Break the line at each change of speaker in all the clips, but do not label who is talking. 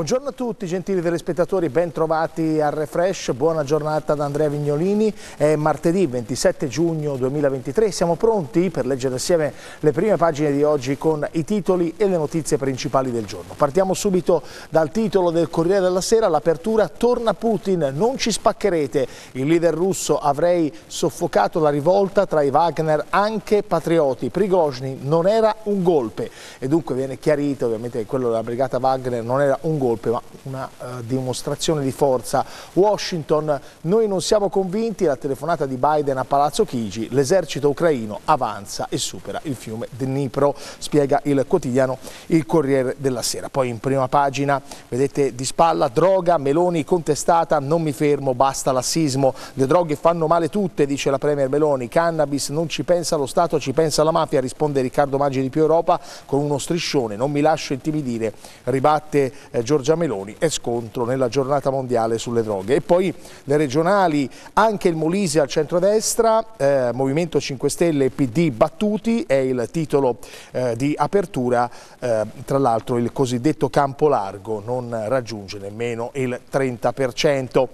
Buongiorno a tutti gentili telespettatori, ben trovati al Refresh, buona giornata da Andrea Vignolini, è martedì 27 giugno 2023, siamo pronti per leggere assieme le prime pagine di oggi con i titoli e le notizie principali del giorno. Partiamo subito dal titolo del Corriere della Sera, l'apertura torna Putin, non ci spaccherete, il leader russo avrei soffocato la rivolta tra i Wagner anche patrioti, Prigozhin non era un golpe e dunque viene chiarito ovviamente che quello della brigata Wagner non era un golpe colpe, ma una eh, dimostrazione di forza. Washington, noi non siamo convinti, la telefonata di Biden a Palazzo Chigi, l'esercito ucraino avanza e supera il fiume Dnipro, spiega il quotidiano Il Corriere della Sera. Poi in prima pagina, vedete di spalla, droga, Meloni contestata, non mi fermo, basta l'assismo, le droghe fanno male tutte, dice la Premier Meloni, cannabis non ci pensa lo Stato, ci pensa la mafia, risponde Riccardo Maggi di Più Europa con uno striscione, non mi lascio intimidire, ribatte eh, giornalista Giorgia Meloni e scontro nella giornata mondiale sulle droghe. E poi le regionali, anche il Molise al centrodestra, eh, Movimento 5 Stelle e PD battuti, è il titolo eh, di apertura, eh, tra l'altro il cosiddetto campo largo non raggiunge nemmeno il 30%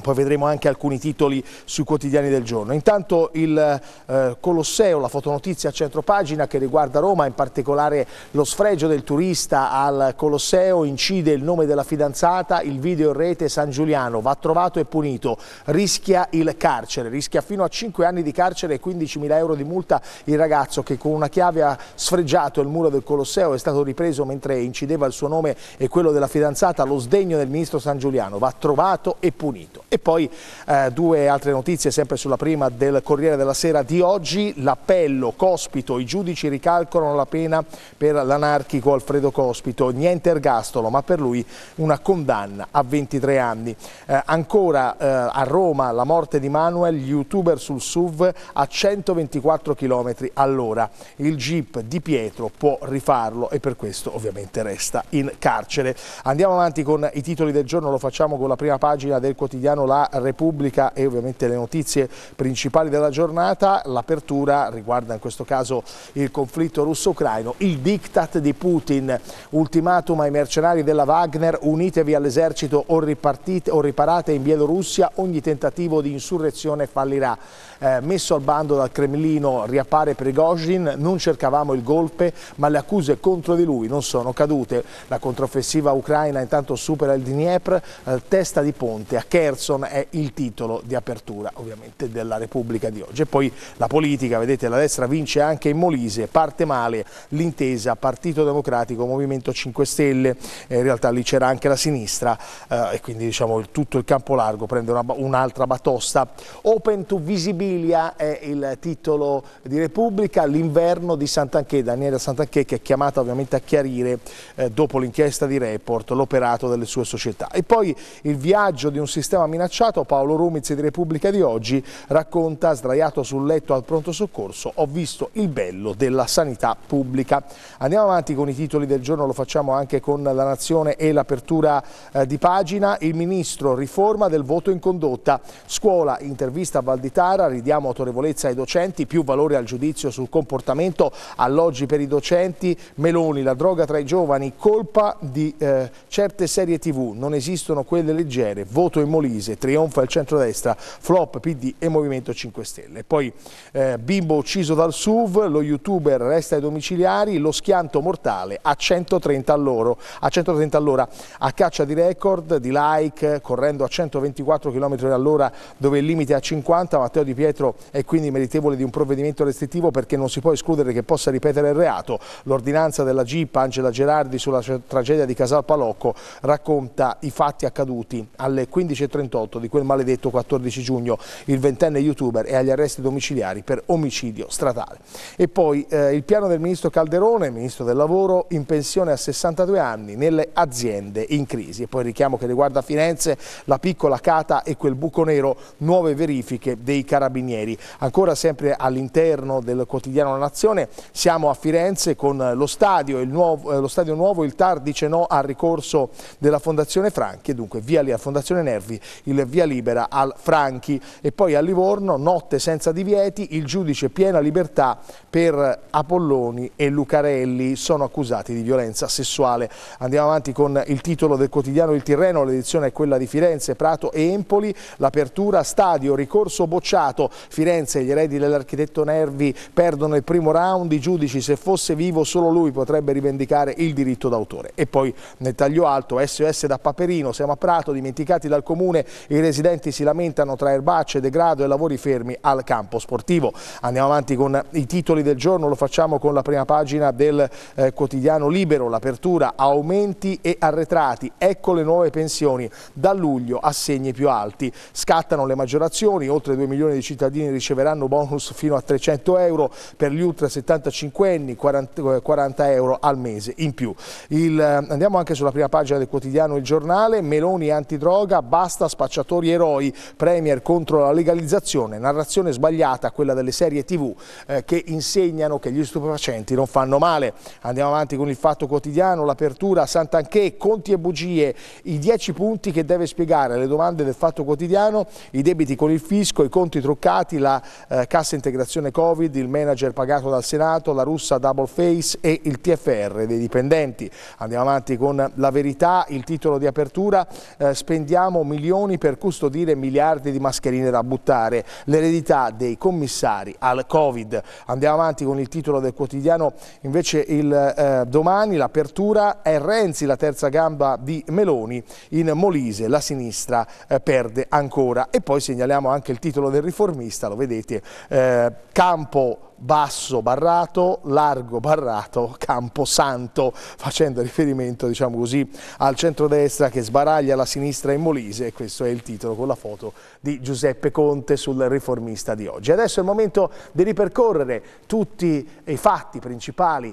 poi vedremo anche alcuni titoli sui quotidiani del giorno. Intanto il eh, Colosseo, la fotonotizia a centro pagina che riguarda Roma, in particolare lo sfregio del turista al Colosseo, incide il nome della fidanzata, il video in rete San Giuliano, va trovato e punito, rischia il carcere, rischia fino a 5 anni di carcere e 15.000 euro di multa il ragazzo che con una chiave ha sfregiato il muro del Colosseo, è stato ripreso mentre incideva il suo nome e quello della fidanzata, lo sdegno del ministro San Giuliano, va trovato e punito. E poi eh, due altre notizie, sempre sulla prima del Corriere della Sera di oggi, l'appello Cospito, i giudici ricalcolano la pena per l'anarchico Alfredo Cospito, niente ergastolo ma per lui una condanna a 23 anni. Eh, ancora eh, a Roma la morte di Manuel, youtuber sul SUV a 124 km all'ora. Il jeep di Pietro può rifarlo e per questo ovviamente resta in carcere. Andiamo avanti con i titoli del giorno, lo facciamo con la prima pagina del quotidiano quotidiano La Repubblica e ovviamente le notizie principali della giornata. L'apertura riguarda in questo caso il conflitto russo-ucraino, il diktat di Putin, ultimatum ai mercenari della Wagner, unitevi all'esercito o, o riparate in Bielorussia, ogni tentativo di insurrezione fallirà eh, messo al bando dal Cremlino riappare Prigozhin, non cercavamo il golpe ma le accuse contro di lui non sono cadute. La controffensiva ucraina intanto supera il Dnieper, eh, testa di ponte a Kherson è il titolo di apertura ovviamente della Repubblica di oggi. E poi la politica, vedete la destra vince anche in Molise, parte male l'intesa Partito Democratico Movimento 5 Stelle, eh, in realtà lì c'era anche la sinistra eh, e quindi diciamo tutto il campo largo prende un'altra batosta. Open to visibility Sicilia è il titolo di Repubblica, l'inverno di Sant'Anché, Daniela Sant'Anché che è chiamata ovviamente a chiarire eh, dopo l'inchiesta di Report l'operato delle sue società. E poi il viaggio di un sistema minacciato, Paolo Rumiz di Repubblica di oggi racconta sdraiato sul letto al pronto soccorso ho visto il bello della sanità pubblica. Andiamo avanti con i titoli del giorno, lo facciamo anche con la Nazione e l'apertura eh, di pagina. Il Ministro riforma del voto in condotta, scuola, intervista a Valditara, diamo autorevolezza ai docenti, più valore al giudizio sul comportamento, alloggi per i docenti, Meloni, la droga tra i giovani, colpa di eh, certe serie tv, non esistono quelle leggere, voto in Molise, trionfa il centrodestra, flop PD e Movimento 5 Stelle. Poi eh, bimbo ucciso dal SUV, lo youtuber resta ai domiciliari, lo schianto mortale a 130 all'ora, a, 130 all'ora, a caccia di record, di like, correndo a 124 km all'ora dove il limite è a 50, Matteo Di Pietro Pietro è quindi meritevole di un provvedimento restrittivo perché non si può escludere che possa ripetere il reato. L'ordinanza della GIP Angela Gerardi sulla tragedia di Casal Palocco racconta i fatti accaduti alle 15.38 di quel maledetto 14 giugno. Il ventenne youtuber è agli arresti domiciliari per omicidio stradale. E poi eh, il piano del ministro Calderone, ministro del lavoro, in pensione a 62 anni nelle aziende in crisi. E poi richiamo che riguarda Firenze, la piccola cata e quel buco nero, nuove verifiche dei carabinieri Carabinieri. Ancora sempre all'interno del quotidiano La Nazione siamo a Firenze con lo stadio, il nuovo, eh, lo stadio nuovo, il TAR dice no al ricorso della Fondazione Franchi e dunque via lì a Fondazione Nervi, il via libera al Franchi e poi a Livorno notte senza divieti, il giudice piena libertà per Apolloni e Lucarelli sono accusati di violenza sessuale. Andiamo avanti con il titolo del quotidiano Il Tirreno, l'edizione è quella di Firenze, Prato e Empoli, l'apertura stadio, ricorso bocciato Prato, Firenze, gli eredi dell'architetto Nervi perdono il primo round, i giudici se fosse vivo solo lui potrebbe rivendicare il diritto d'autore. E poi nel taglio alto SOS da Paperino, siamo a Prato, dimenticati dal comune, i residenti si lamentano tra erbacce, degrado e lavori fermi al campo sportivo. Andiamo avanti con i titoli del giorno, lo facciamo con la prima pagina del eh, quotidiano Libero, l'apertura aumenti e arretrati, ecco le nuove pensioni, da luglio assegni più alti, scattano le maggiorazioni, oltre 2 milioni di cittadini cittadini riceveranno bonus fino a 300 euro, per gli ultra 75 anni 40, 40 euro al mese in più. Il, eh, andiamo anche sulla prima pagina del quotidiano Il Giornale, Meloni antidroga, basta spacciatori eroi, premier contro la legalizzazione, narrazione sbagliata quella delle serie tv eh, che insegnano che gli stupefacenti non fanno male. Andiamo avanti con il fatto quotidiano, l'apertura a Sant'Anché, conti e bugie, i 10 punti che deve spiegare alle domande del fatto quotidiano, i debiti con il fisco, i conti truccati bloccati la eh, cassa integrazione Covid, il manager pagato dal Senato, la russa Double Face e il TFR dei dipendenti. Andiamo avanti con la verità, il titolo di apertura, eh, spendiamo milioni per custodire miliardi di mascherine da buttare, l'eredità dei commissari al Covid. Andiamo avanti con il titolo del quotidiano, invece il eh, domani l'apertura è Renzi, la terza gamba di Meloni in Molise, la sinistra eh, perde ancora. E poi segnaliamo anche il titolo del riformista riformista, lo vedete, eh, campo basso barrato, largo barrato, campo santo, facendo riferimento diciamo così, al centrodestra che sbaraglia la sinistra in Molise e questo è il titolo con la foto di Giuseppe Conte sul riformista di oggi. Adesso è il momento di ripercorrere tutti i fatti principali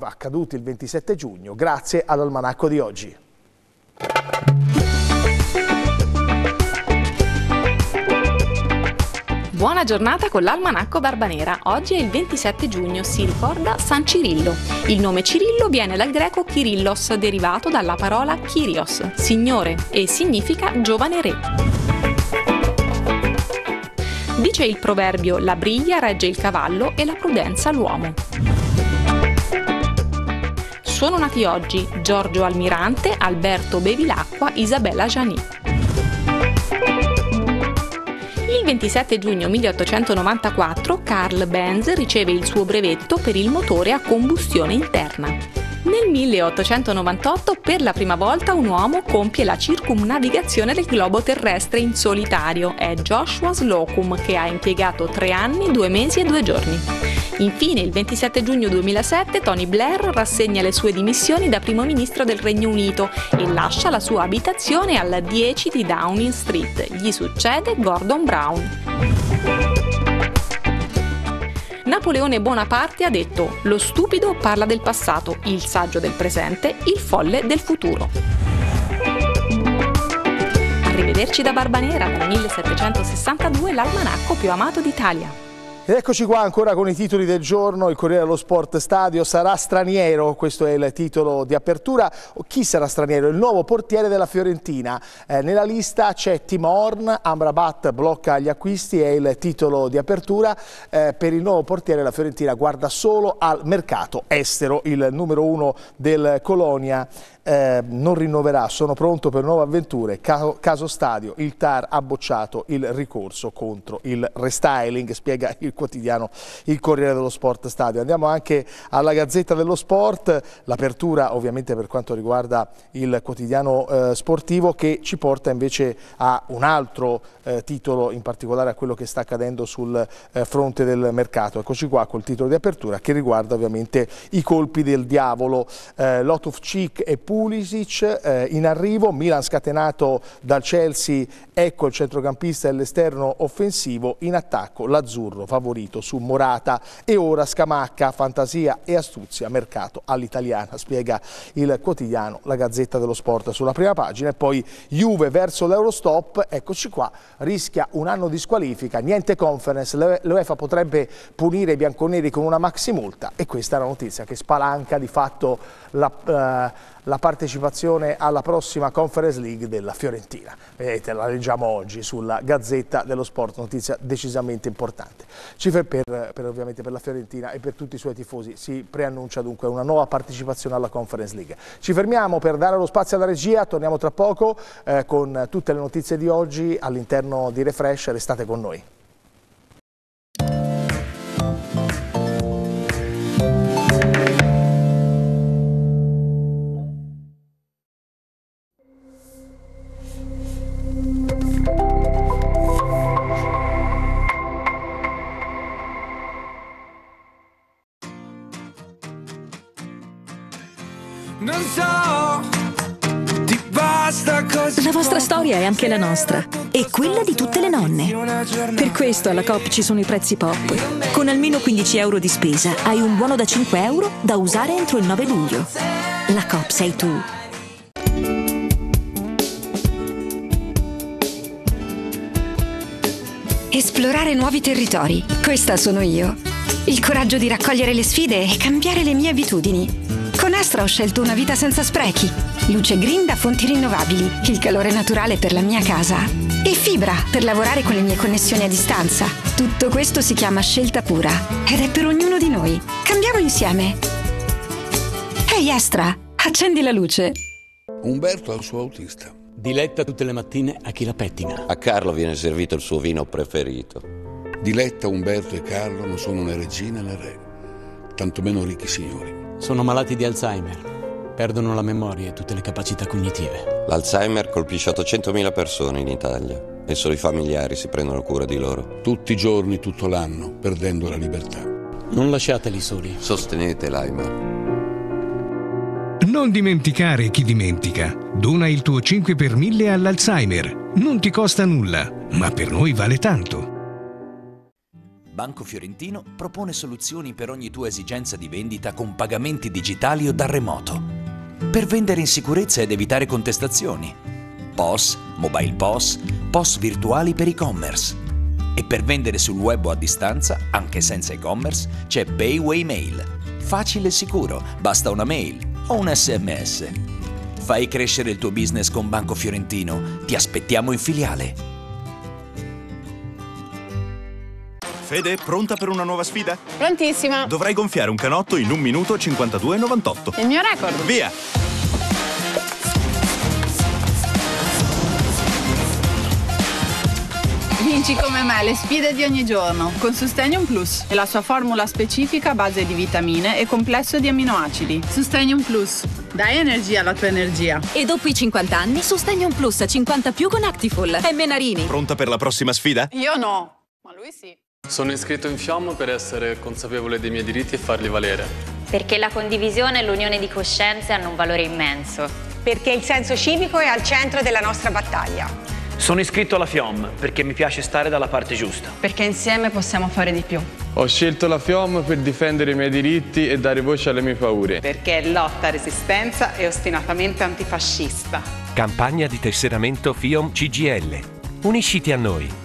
accaduti il 27 giugno grazie all'almanacco di oggi.
Buona giornata con l'almanacco Barbanera. Oggi è il 27 giugno, si ricorda San Cirillo. Il nome Cirillo viene dal greco Kyrillos, derivato dalla parola Kyrios, signore, e significa giovane re. Dice il proverbio la briglia regge il cavallo e la prudenza l'uomo. Sono nati oggi Giorgio Almirante, Alberto Bevilacqua, Isabella Janì. Il 27 giugno 1894 Carl Benz riceve il suo brevetto per il motore a combustione interna. Nel 1898 per la prima volta un uomo compie la circumnavigazione del globo terrestre in solitario. È Joshua Slocum che ha impiegato tre anni, due mesi e due giorni. Infine, il 27 giugno 2007 Tony Blair rassegna le sue dimissioni da primo ministro del Regno Unito e lascia la sua abitazione alla 10 di Downing Street. Gli succede Gordon Brown. Napoleone Bonaparte ha detto lo stupido parla del passato, il saggio del presente, il folle del futuro. Arrivederci da Barbanera, dal 1762 l'almanacco più amato d'Italia.
Ed eccoci qua ancora con i titoli del giorno, il Corriere dello Sport Stadio sarà straniero, questo è il titolo di apertura, chi sarà straniero? Il nuovo portiere della Fiorentina, eh, nella lista c'è Tim Horn, Amrabat blocca gli acquisti, è il titolo di apertura, eh, per il nuovo portiere la Fiorentina guarda solo al mercato estero, il numero uno del Colonia eh, non rinnoverà, sono pronto per nuove avventure, caso, caso, stadio, il TAR ha bocciato il ricorso contro il restyling, spiega il quotidiano Il Corriere dello Sport Stadio. Andiamo anche alla Gazzetta dello Sport, l'apertura ovviamente per quanto riguarda il quotidiano eh, sportivo che ci porta invece a un altro eh, titolo, in particolare a quello che sta accadendo sul eh, fronte del mercato. Eccoci qua col titolo di apertura che riguarda ovviamente i colpi del diavolo. Eh, of Cheek e Pulisic eh, in arrivo, Milan scatenato dal Chelsea, ecco il centrocampista e l'esterno offensivo, in attacco l'azzurro favorito su Morata e ora Scamacca, fantasia e astuzia, mercato all'italiana, spiega il quotidiano La Gazzetta dello Sport sulla prima pagina e poi Juve verso l'Eurostop, eccoci qua, rischia un anno di squalifica, niente conference, l'UEFA potrebbe punire i bianconeri con una maxi multa e questa è la notizia che spalanca di fatto la... Eh, la partecipazione alla prossima Conference League della Fiorentina. Vedete, la leggiamo oggi sulla Gazzetta dello Sport, notizia decisamente importante. Cifre per, per, ovviamente per la Fiorentina e per tutti i suoi tifosi, si preannuncia dunque una nuova partecipazione alla Conference League. Ci fermiamo per dare lo spazio alla regia, torniamo tra poco eh, con tutte le notizie di oggi all'interno di Refresh, restate con noi.
La vostra storia
è anche la nostra e quella di tutte le nonne. Per questo alla COP ci sono i prezzi pop. Con almeno 15 euro di spesa hai un buono da 5 euro da usare entro il 9 luglio. La COP sei tu. Esplorare nuovi territori. Questa sono io. Il coraggio di raccogliere le sfide e cambiare le mie abitudini palestra ho scelto una vita senza sprechi. Luce green da fonti rinnovabili, il calore naturale per la mia casa e fibra per lavorare con le mie connessioni a distanza. Tutto questo si chiama scelta pura ed è per ognuno di noi. Cambiamo insieme. Ehi hey Estra, accendi la luce.
Umberto ha il suo autista. Diletta tutte le mattine a chi la pettina.
A Carlo viene servito il suo vino preferito. Diletta, Umberto e Carlo non sono né regina né re, tantomeno ricchi signori
sono malati di Alzheimer, perdono la memoria e tutte le capacità cognitive.
L'Alzheimer colpisce 800.000 persone in Italia e solo i familiari si prendono cura di loro. Tutti i giorni, tutto l'anno, perdendo la libertà. Non lasciateli soli. Sostenete l'Aimer.
Non dimenticare chi dimentica. Dona il tuo 5 per 1000 all'Alzheimer. Non ti costa nulla, ma per noi
vale tanto.
Banco Fiorentino propone soluzioni per ogni tua esigenza di vendita con pagamenti digitali o da remoto. Per vendere in sicurezza ed
evitare contestazioni. POS, Mobile POS, POS virtuali per e-commerce. E per vendere sul web o a distanza, anche senza e-commerce, c'è Payway
Mail. Facile e sicuro, basta una mail o un sms. Fai
crescere il tuo business con Banco Fiorentino. Ti aspettiamo in filiale.
Fede, pronta per una nuova sfida?
Prontissima.
Dovrai
gonfiare un canotto in 1 minuto 52,98. Il mio record. Via!
Vinci come me le sfide di ogni giorno con Sustenium Plus e la sua formula specifica a base di vitamine e complesso di amminoacidi. Sustenium Plus, dai energia alla tua energia.
E dopo i 50 anni, Sustenium Plus a 50 più con Actiful e Menarini.
Pronta per la prossima sfida? Io no, ma lui sì. Sono iscritto in FIOM per essere consapevole dei miei diritti e farli
valere.
Perché la condivisione e l'unione di coscienze hanno un valore immenso. Perché il senso civico è al centro della nostra battaglia.
Sono iscritto alla FIOM perché mi piace stare dalla parte giusta.
Perché insieme possiamo fare di più.
Ho scelto la FIOM per difendere i miei diritti e dare voce alle mie paure.
Perché è lotta, resistenza e ostinatamente antifascista.
Campagna di tesseramento FIOM CGL. Unisciti a noi.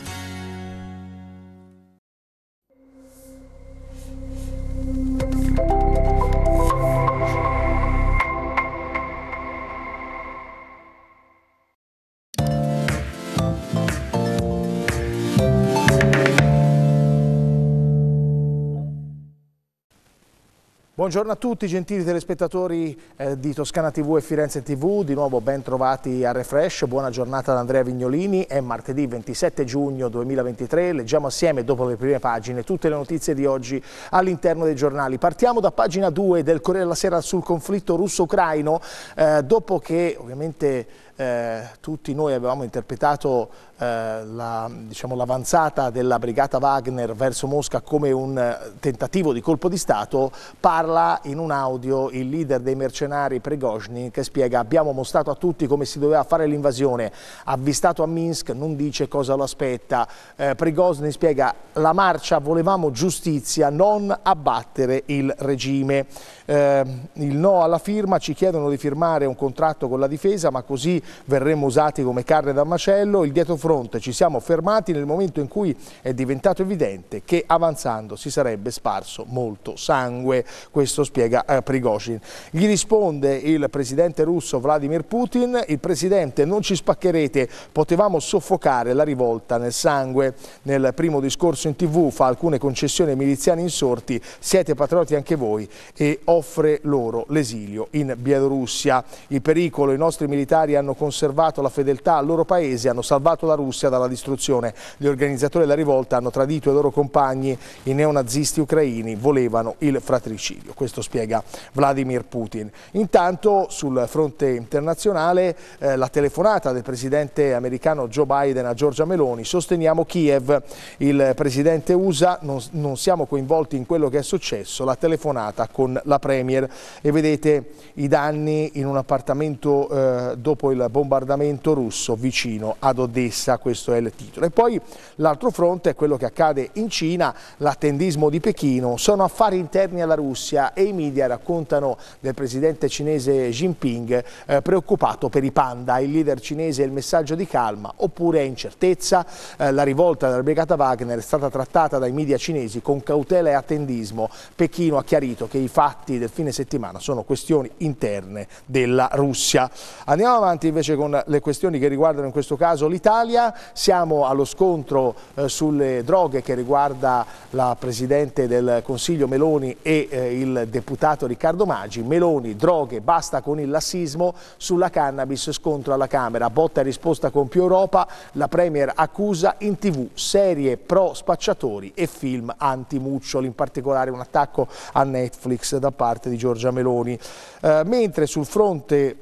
Buongiorno a tutti gentili telespettatori eh, di Toscana TV e Firenze TV, di nuovo ben trovati a Refresh, buona giornata ad Andrea Vignolini, è martedì 27 giugno 2023, leggiamo assieme dopo le prime pagine tutte le notizie di oggi all'interno dei giornali. Partiamo da pagina 2 del Corriere della Sera sul conflitto russo-ucraino, eh, dopo che ovviamente eh, tutti noi avevamo interpretato eh, la, diciamo, l'avanzata della brigata Wagner verso Mosca come un eh, tentativo di colpo di Stato, parla in un audio il leader dei mercenari Prigozhin che spiega abbiamo mostrato a tutti come si doveva fare l'invasione, avvistato a Minsk non dice cosa lo aspetta, eh, Prigozhin spiega la marcia volevamo giustizia, non abbattere il regime. Eh, il no alla firma, ci chiedono di firmare un contratto con la difesa ma così verremo usati come carne da macello, il dietro fronte. Ci siamo fermati nel momento in cui è diventato evidente che avanzando si sarebbe sparso molto sangue. Questo spiega eh, Prigozhin. Gli risponde il presidente russo Vladimir Putin, il presidente non ci spaccherete, potevamo soffocare la rivolta nel sangue. Nel primo discorso in tv fa alcune concessioni ai miliziani insorti, siete patrioti anche voi e offre loro l'esilio in Bielorussia. Il pericolo, i nostri militari hanno conservato la fedeltà al loro paese, hanno salvato la Russia dalla distruzione. Gli organizzatori della rivolta hanno tradito i loro compagni, i neonazisti ucraini volevano il fratricidio. Questo spiega Vladimir Putin. Intanto sul fronte internazionale eh, la telefonata del presidente americano Joe Biden a Giorgia Meloni, sosteniamo Kiev, il presidente USA, non, non siamo coinvolti in quello che è successo, la telefonata con la Premier e vedete i danni in un appartamento eh, dopo il bombardamento russo vicino ad Odessa fissa, questo è il titolo. E poi l'altro fronte è quello che accade in Cina, l'attendismo di Pechino, sono affari interni alla Russia e i media raccontano del presidente cinese Jinping eh, preoccupato per i panda, il leader cinese il messaggio di calma oppure è incertezza, eh, la rivolta della brigata Wagner è stata trattata dai media cinesi con cautela e attendismo, Pechino ha chiarito che i fatti del fine settimana sono questioni interne della Russia. Andiamo avanti invece con le questioni che riguardano in questo caso l'Italia. Italia, siamo allo scontro eh, sulle droghe che riguarda la Presidente del Consiglio Meloni e eh, il deputato Riccardo Maggi. Meloni, droghe, basta con il lassismo, sulla cannabis scontro alla Camera, botta e risposta con più Europa, la Premier accusa in tv serie pro spacciatori e film anti-muccioli, in particolare un attacco a Netflix da parte di Giorgia Meloni. Eh, mentre sul fronte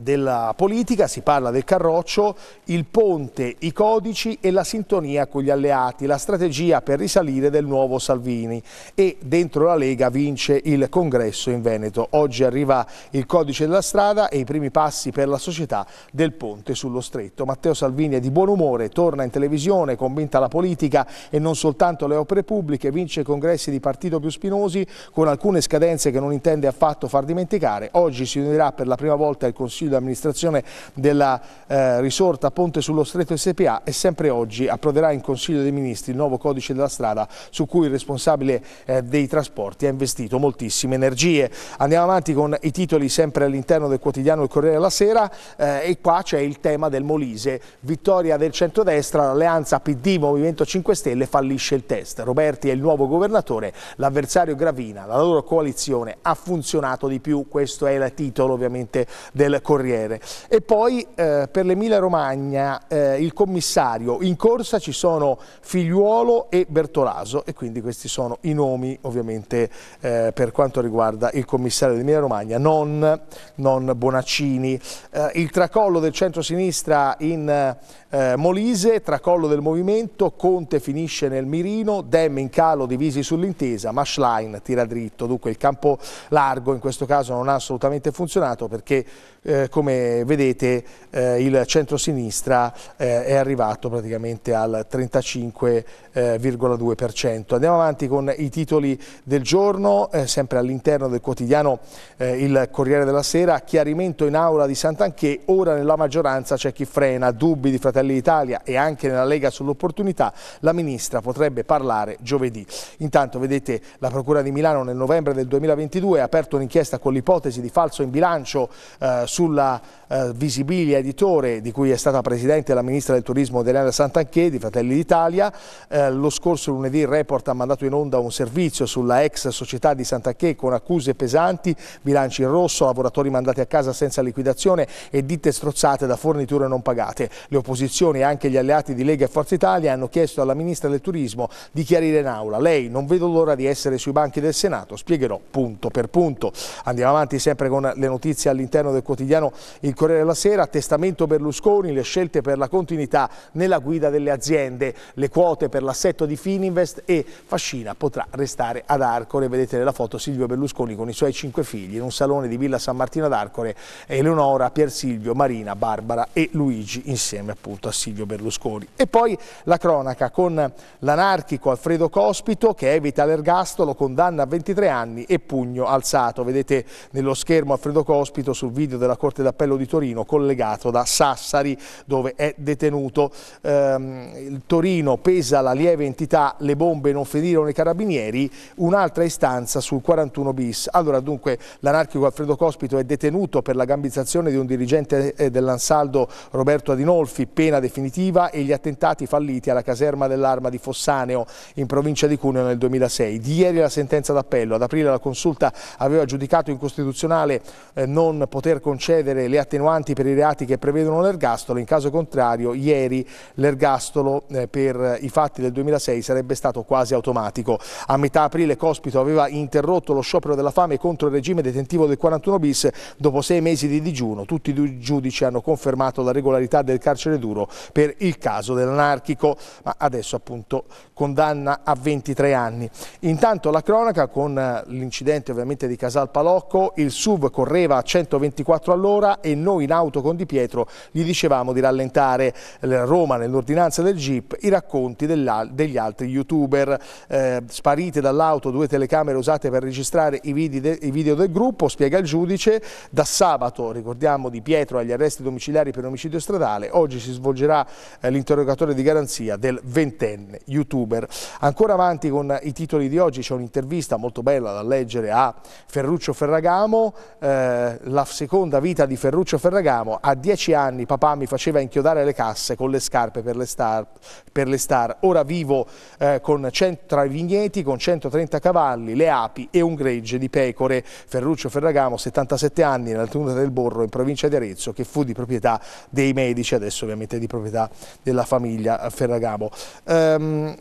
della politica, si parla del carroccio, il ponte, i codici e la sintonia con gli alleati, la strategia per risalire del nuovo Salvini e dentro la Lega vince il congresso in Veneto. Oggi arriva il codice della strada e i primi passi per la società del ponte sullo stretto. Matteo Salvini è di buon umore, torna in televisione, convinta la politica e non soltanto le opere pubbliche, vince congressi di partito più spinosi con alcune scadenze che non intende affatto far dimenticare. Oggi si unirà per la prima volta il Consiglio Consiglio di amministrazione della eh, risorta Ponte sullo Stretto SPA e sempre oggi approverà in Consiglio dei Ministri il nuovo codice della strada su cui il responsabile eh, dei trasporti ha investito moltissime energie. Andiamo avanti con i titoli sempre all'interno del quotidiano Il Corriere della Sera eh, e qua c'è il tema del Molise. Vittoria del centrodestra, l'alleanza PD-Movimento 5 Stelle fallisce il test. Roberti è il nuovo governatore, l'avversario Gravina, la loro coalizione ha funzionato di più, questo è il titolo ovviamente del Corriere. E poi eh, per l'Emilia Romagna eh, il commissario, in corsa ci sono Figliuolo e Bertolaso e quindi questi sono i nomi ovviamente eh, per quanto riguarda il commissario dell'Emilia Romagna, non, non Bonaccini. Eh, il tracollo del centro-sinistra in eh, Molise, tracollo del movimento, Conte finisce nel mirino, Dem in calo divisi sull'intesa, ma Schlein tira dritto, dunque il campo largo in questo caso non ha assolutamente funzionato perché eh, come vedete eh, il centrosinistra eh, è arrivato praticamente al 35,2%. Eh, Andiamo avanti con i titoli del giorno, eh, sempre all'interno del quotidiano Il Corriere della Sera, chiarimento in aula di Sant'Anché, ora nella maggioranza c'è chi frena, dubbi di Fratelli d'Italia e anche nella Lega sull'opportunità, la ministra potrebbe parlare giovedì. Intanto vedete la Procura di Milano nel novembre del 2022 ha aperto un'inchiesta con l'ipotesi di falso in bilancio eh, sulla eh, Visibilia Editore di cui è stata presidente la ministra del turismo Deliana Santanché di Fratelli d'Italia. Eh, lo scorso lunedì il report ha mandato in onda un servizio sulla ex società di Santanché con accuse pesanti, bilanci in rosso, lavoratori mandati a casa senza liquidazione e ditte strozzate da forniture non pagate. Le opposizioni e anche gli alleati di Lega e Forza Italia hanno chiesto alla ministra del turismo di chiarire in aula. Lei non vedo l'ora di essere sui banchi del Senato, spiegherò punto per punto. Andiamo avanti sempre con le notizie all'interno del quotidiano quotidiano Il Corriere della Sera, testamento Berlusconi, le scelte per la continuità nella guida delle aziende, le quote per l'assetto di Fininvest e Fascina potrà restare ad Arcore. Vedete nella foto Silvio Berlusconi con i suoi cinque figli in un salone di Villa San Martino ad Arcore, Eleonora, Pier Silvio, Marina, Barbara e Luigi insieme appunto a Silvio Berlusconi. E poi la cronaca con l'anarchico Alfredo Cospito che evita l'ergastolo, condanna a 23 anni e pugno alzato. Vedete nello schermo Alfredo Cospito sul video della della Corte d'Appello di Torino collegato da Sassari dove è detenuto. Ehm, il Torino pesa la lieve entità, le bombe non ferirono i carabinieri, un'altra istanza sul 41 bis. Allora dunque l'anarchico Alfredo Cospito è detenuto per la gambizzazione di un dirigente eh, dell'Ansaldo Roberto Adinolfi, pena definitiva e gli attentati falliti alla caserma dell'arma di Fossaneo in provincia di Cuneo nel 2006. Di ieri la sentenza d'appello, ad aprile la consulta aveva giudicato incostituzionale eh, non poter concedere concedere le attenuanti per i reati che prevedono l'ergastolo, in caso contrario ieri l'ergastolo eh, per i fatti del 2006 sarebbe stato quasi automatico. A metà aprile Cospito aveva interrotto lo sciopero della fame contro il regime detentivo del 41 bis dopo sei mesi di digiuno. Tutti i giudici hanno confermato la regolarità del carcere duro per il caso dell'anarchico, ma adesso appunto condanna a 23 anni. Intanto la cronaca con eh, l'incidente ovviamente di Casal Palocco, il SUV correva a 124 km all'ora e noi in auto con Di Pietro gli dicevamo di rallentare eh, Roma nell'ordinanza del Jeep i racconti degli altri youtuber. Eh, sparite dall'auto due telecamere usate per registrare i, i video del gruppo, spiega il giudice, da sabato, ricordiamo Di Pietro agli arresti domiciliari per omicidio stradale, oggi si svolgerà eh, l'interrogatorio di garanzia del ventenne youtuber. Ancora avanti con i titoli di oggi c'è un'intervista molto bella da leggere a Ferruccio Ferragamo, eh, la seconda seconda vita di Ferruccio Ferragamo, a dieci anni papà mi faceva inchiodare le casse con le scarpe per le star, per le star. ora vivo eh, con tra i vigneti con 130 cavalli, le api e un gregge di pecore. Ferruccio Ferragamo, 77 anni, nella tenuta del Borro in provincia di Arezzo, che fu di proprietà dei medici, adesso ovviamente di proprietà della famiglia Ferragamo. Um,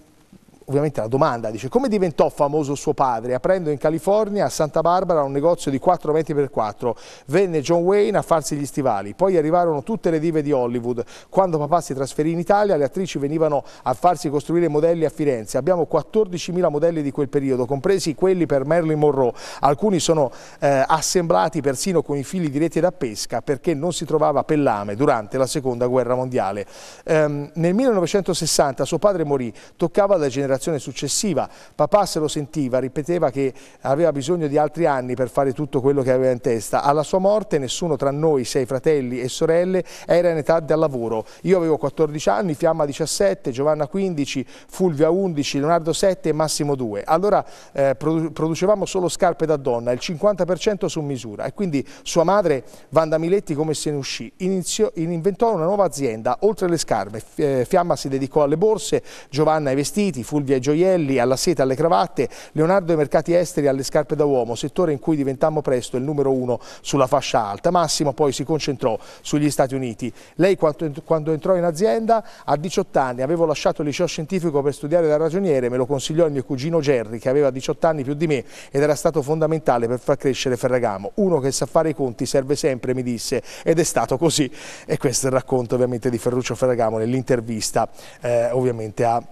ovviamente la domanda, dice come diventò famoso suo padre? Aprendo in California a Santa Barbara un negozio di 4 420 per 4 venne John Wayne a farsi gli stivali, poi arrivarono tutte le dive di Hollywood, quando papà si trasferì in Italia le attrici venivano a farsi costruire modelli a Firenze, abbiamo 14.000 modelli di quel periodo, compresi quelli per Marilyn Monroe, alcuni sono eh, assemblati persino con i fili di rete da pesca perché non si trovava pellame durante la seconda guerra mondiale. Ehm, nel 1960 suo padre morì, toccava alla generazione generazione successiva. Papà se lo sentiva, ripeteva che aveva bisogno di altri anni per fare tutto quello che aveva in testa. Alla sua morte nessuno tra noi, sei fratelli e sorelle, era in età del lavoro. Io avevo 14 anni, Fiamma 17, Giovanna 15, Fulvia 11, Leonardo 7 e Massimo 2. Allora eh, producevamo solo scarpe da donna, il 50% su misura e quindi sua madre Vanda Miletti come se ne uscì? Inizio, inventò una nuova azienda, oltre alle scarpe. Eh, Fiamma si dedicò alle borse, Giovanna ai vestiti, Fulvia Fulvi ai gioielli, alla seta, alle cravatte, Leonardo ai mercati esteri, alle scarpe da uomo, settore in cui diventammo presto il numero uno sulla fascia alta. Massimo poi si concentrò sugli Stati Uniti. Lei quando entrò in azienda a 18 anni avevo lasciato il liceo scientifico per studiare da ragioniere, me lo consigliò il mio cugino Gerry che aveva 18 anni più di me ed era stato fondamentale per far crescere Ferragamo. Uno che sa fare i conti serve sempre, mi disse, ed è stato così. E questo è il racconto ovviamente di Ferruccio Ferragamo nell'intervista eh, ovviamente a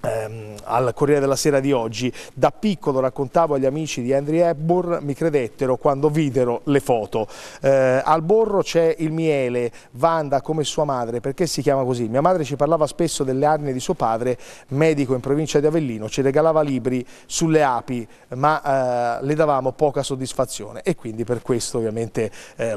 Ehm, al Corriere della Sera di oggi. Da piccolo raccontavo agli amici di Henry Hepburn, mi credettero quando videro le foto. Eh, al borro c'è il miele, Vanda come sua madre, perché si chiama così? Mia madre ci parlava spesso delle arnie di suo padre, medico in provincia di Avellino, ci regalava libri sulle api, ma eh, le davamo poca soddisfazione e quindi per questo ovviamente eh,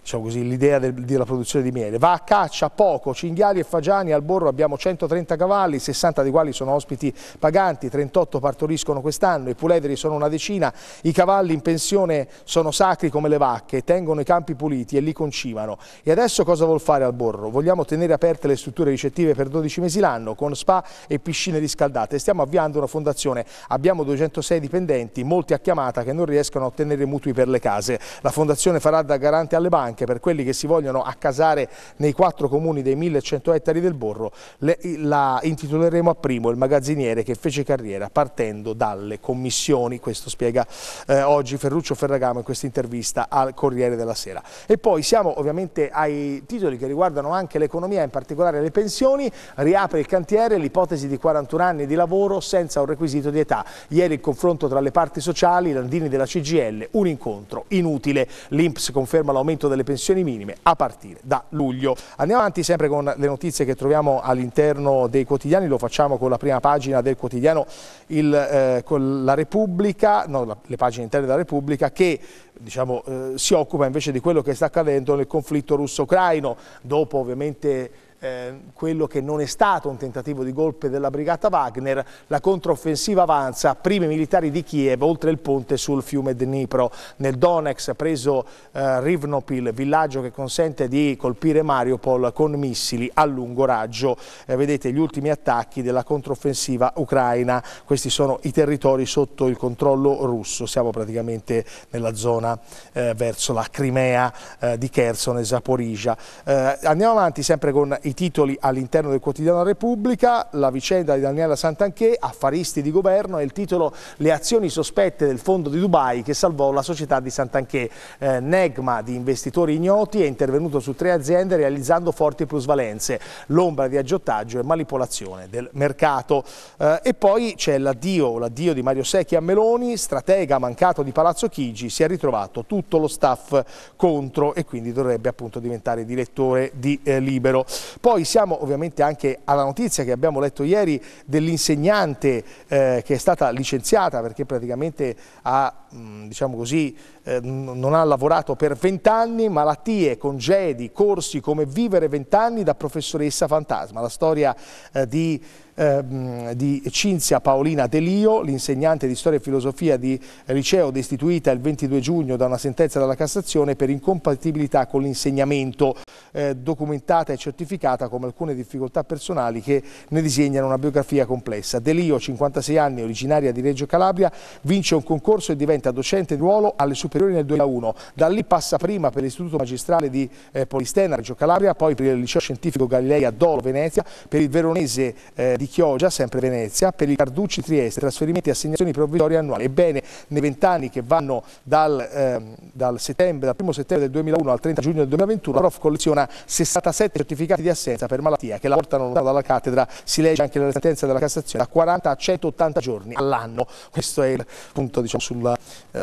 diciamo l'idea diciamo del, della produzione di miele. Va a caccia poco, cinghiali e fagiani al borro abbiamo 130 cavalli, 60 di quali sono ospiti paganti, 38 partoriscono quest'anno, i puledri sono una decina, i cavalli in pensione sono sacri come le vacche, tengono i campi puliti e li concimano. E adesso cosa vuol fare al Borro? Vogliamo tenere aperte le strutture ricettive per 12 mesi l'anno con spa e piscine riscaldate. Stiamo avviando una fondazione, abbiamo 206 dipendenti, molti a chiamata che non riescono a ottenere mutui per le case. La fondazione farà da garante alle banche per quelli che si vogliono accasare nei quattro comuni dei 1100 ettari del Borro. Le, la intitoleremo a prima primo, il magazziniere che fece carriera partendo dalle commissioni, questo spiega eh, oggi Ferruccio Ferragamo in questa intervista al Corriere della Sera. E poi siamo ovviamente ai titoli che riguardano anche l'economia, in particolare le pensioni, riapre il cantiere l'ipotesi di 41 anni di lavoro senza un requisito di età. Ieri il confronto tra le parti sociali, i landini della CGL, un incontro inutile. L'Inps conferma l'aumento delle pensioni minime a partire da luglio. Andiamo avanti sempre con le notizie che troviamo all'interno dei quotidiani, lo facciamo con la prima pagina del quotidiano il, eh, con la Repubblica, no, la, le pagine interne della Repubblica, che diciamo, eh, si occupa invece di quello che sta accadendo nel conflitto russo-ucraino, dopo ovviamente Ehm, quello che non è stato un tentativo di golpe della brigata Wagner, la controffensiva avanza, primi militari di Kiev oltre il ponte sul fiume Dnipro. Nel Donex preso eh, Rivnopil, villaggio che consente di colpire Mariupol con missili a lungo raggio. Eh, vedete gli ultimi attacchi della controffensiva ucraina, questi sono i territori sotto il controllo russo, siamo praticamente nella zona eh, verso la Crimea eh, di Kherson e Zaporizia. Eh, andiamo avanti sempre con i i titoli all'interno del quotidiano Repubblica, la vicenda di Daniela Santanché, affaristi di governo e il titolo Le azioni sospette del fondo di Dubai che salvò la società di Santanché. Eh, Negma di investitori ignoti è intervenuto su tre aziende realizzando forti plusvalenze, l'ombra di aggiottaggio e manipolazione del mercato. Eh, e poi c'è l'addio, l'addio di Mario Secchi a Meloni, stratega mancato di Palazzo Chigi, si è ritrovato tutto lo staff contro e quindi dovrebbe appunto diventare direttore di eh, Libero. Poi siamo ovviamente anche alla notizia che abbiamo letto ieri dell'insegnante eh, che è stata licenziata perché praticamente ha, mm, diciamo così, eh, non ha lavorato per vent'anni, malattie, congedi, corsi, come vivere vent'anni da professoressa fantasma, la storia eh, di ehm, di Cinzia Paolina Delio, l'insegnante di storia e filosofia di liceo destituita il 22 giugno da una sentenza della Cassazione per incompatibilità con l'insegnamento, eh, documentata e certificata come alcune difficoltà personali che ne disegnano una biografia complessa. Delio, 56 anni, originaria di Reggio Calabria, vince un concorso e diventa docente di ruolo alle superiori nel 2001. Da lì passa prima per l'istituto magistrale di eh, Polistena, Reggio Calabria, poi per il liceo scientifico Galilei a Dolo, Venezia, per il veronese eh, di Chioggia, sempre Venezia, per i Carducci Trieste, trasferimenti e assegnazioni provvisorie annuali. Ebbene, nei vent'anni che vanno dal, eh, dal, settembre, dal 1 settembre del 2001 al 30 giugno del 2021, la Prof colleziona 67 certificati di assenza per malattia che la portano lontano dalla cattedra. Si legge anche nella sentenza della Cassazione da 40 a 180 giorni all'anno. Questo è il punto diciamo,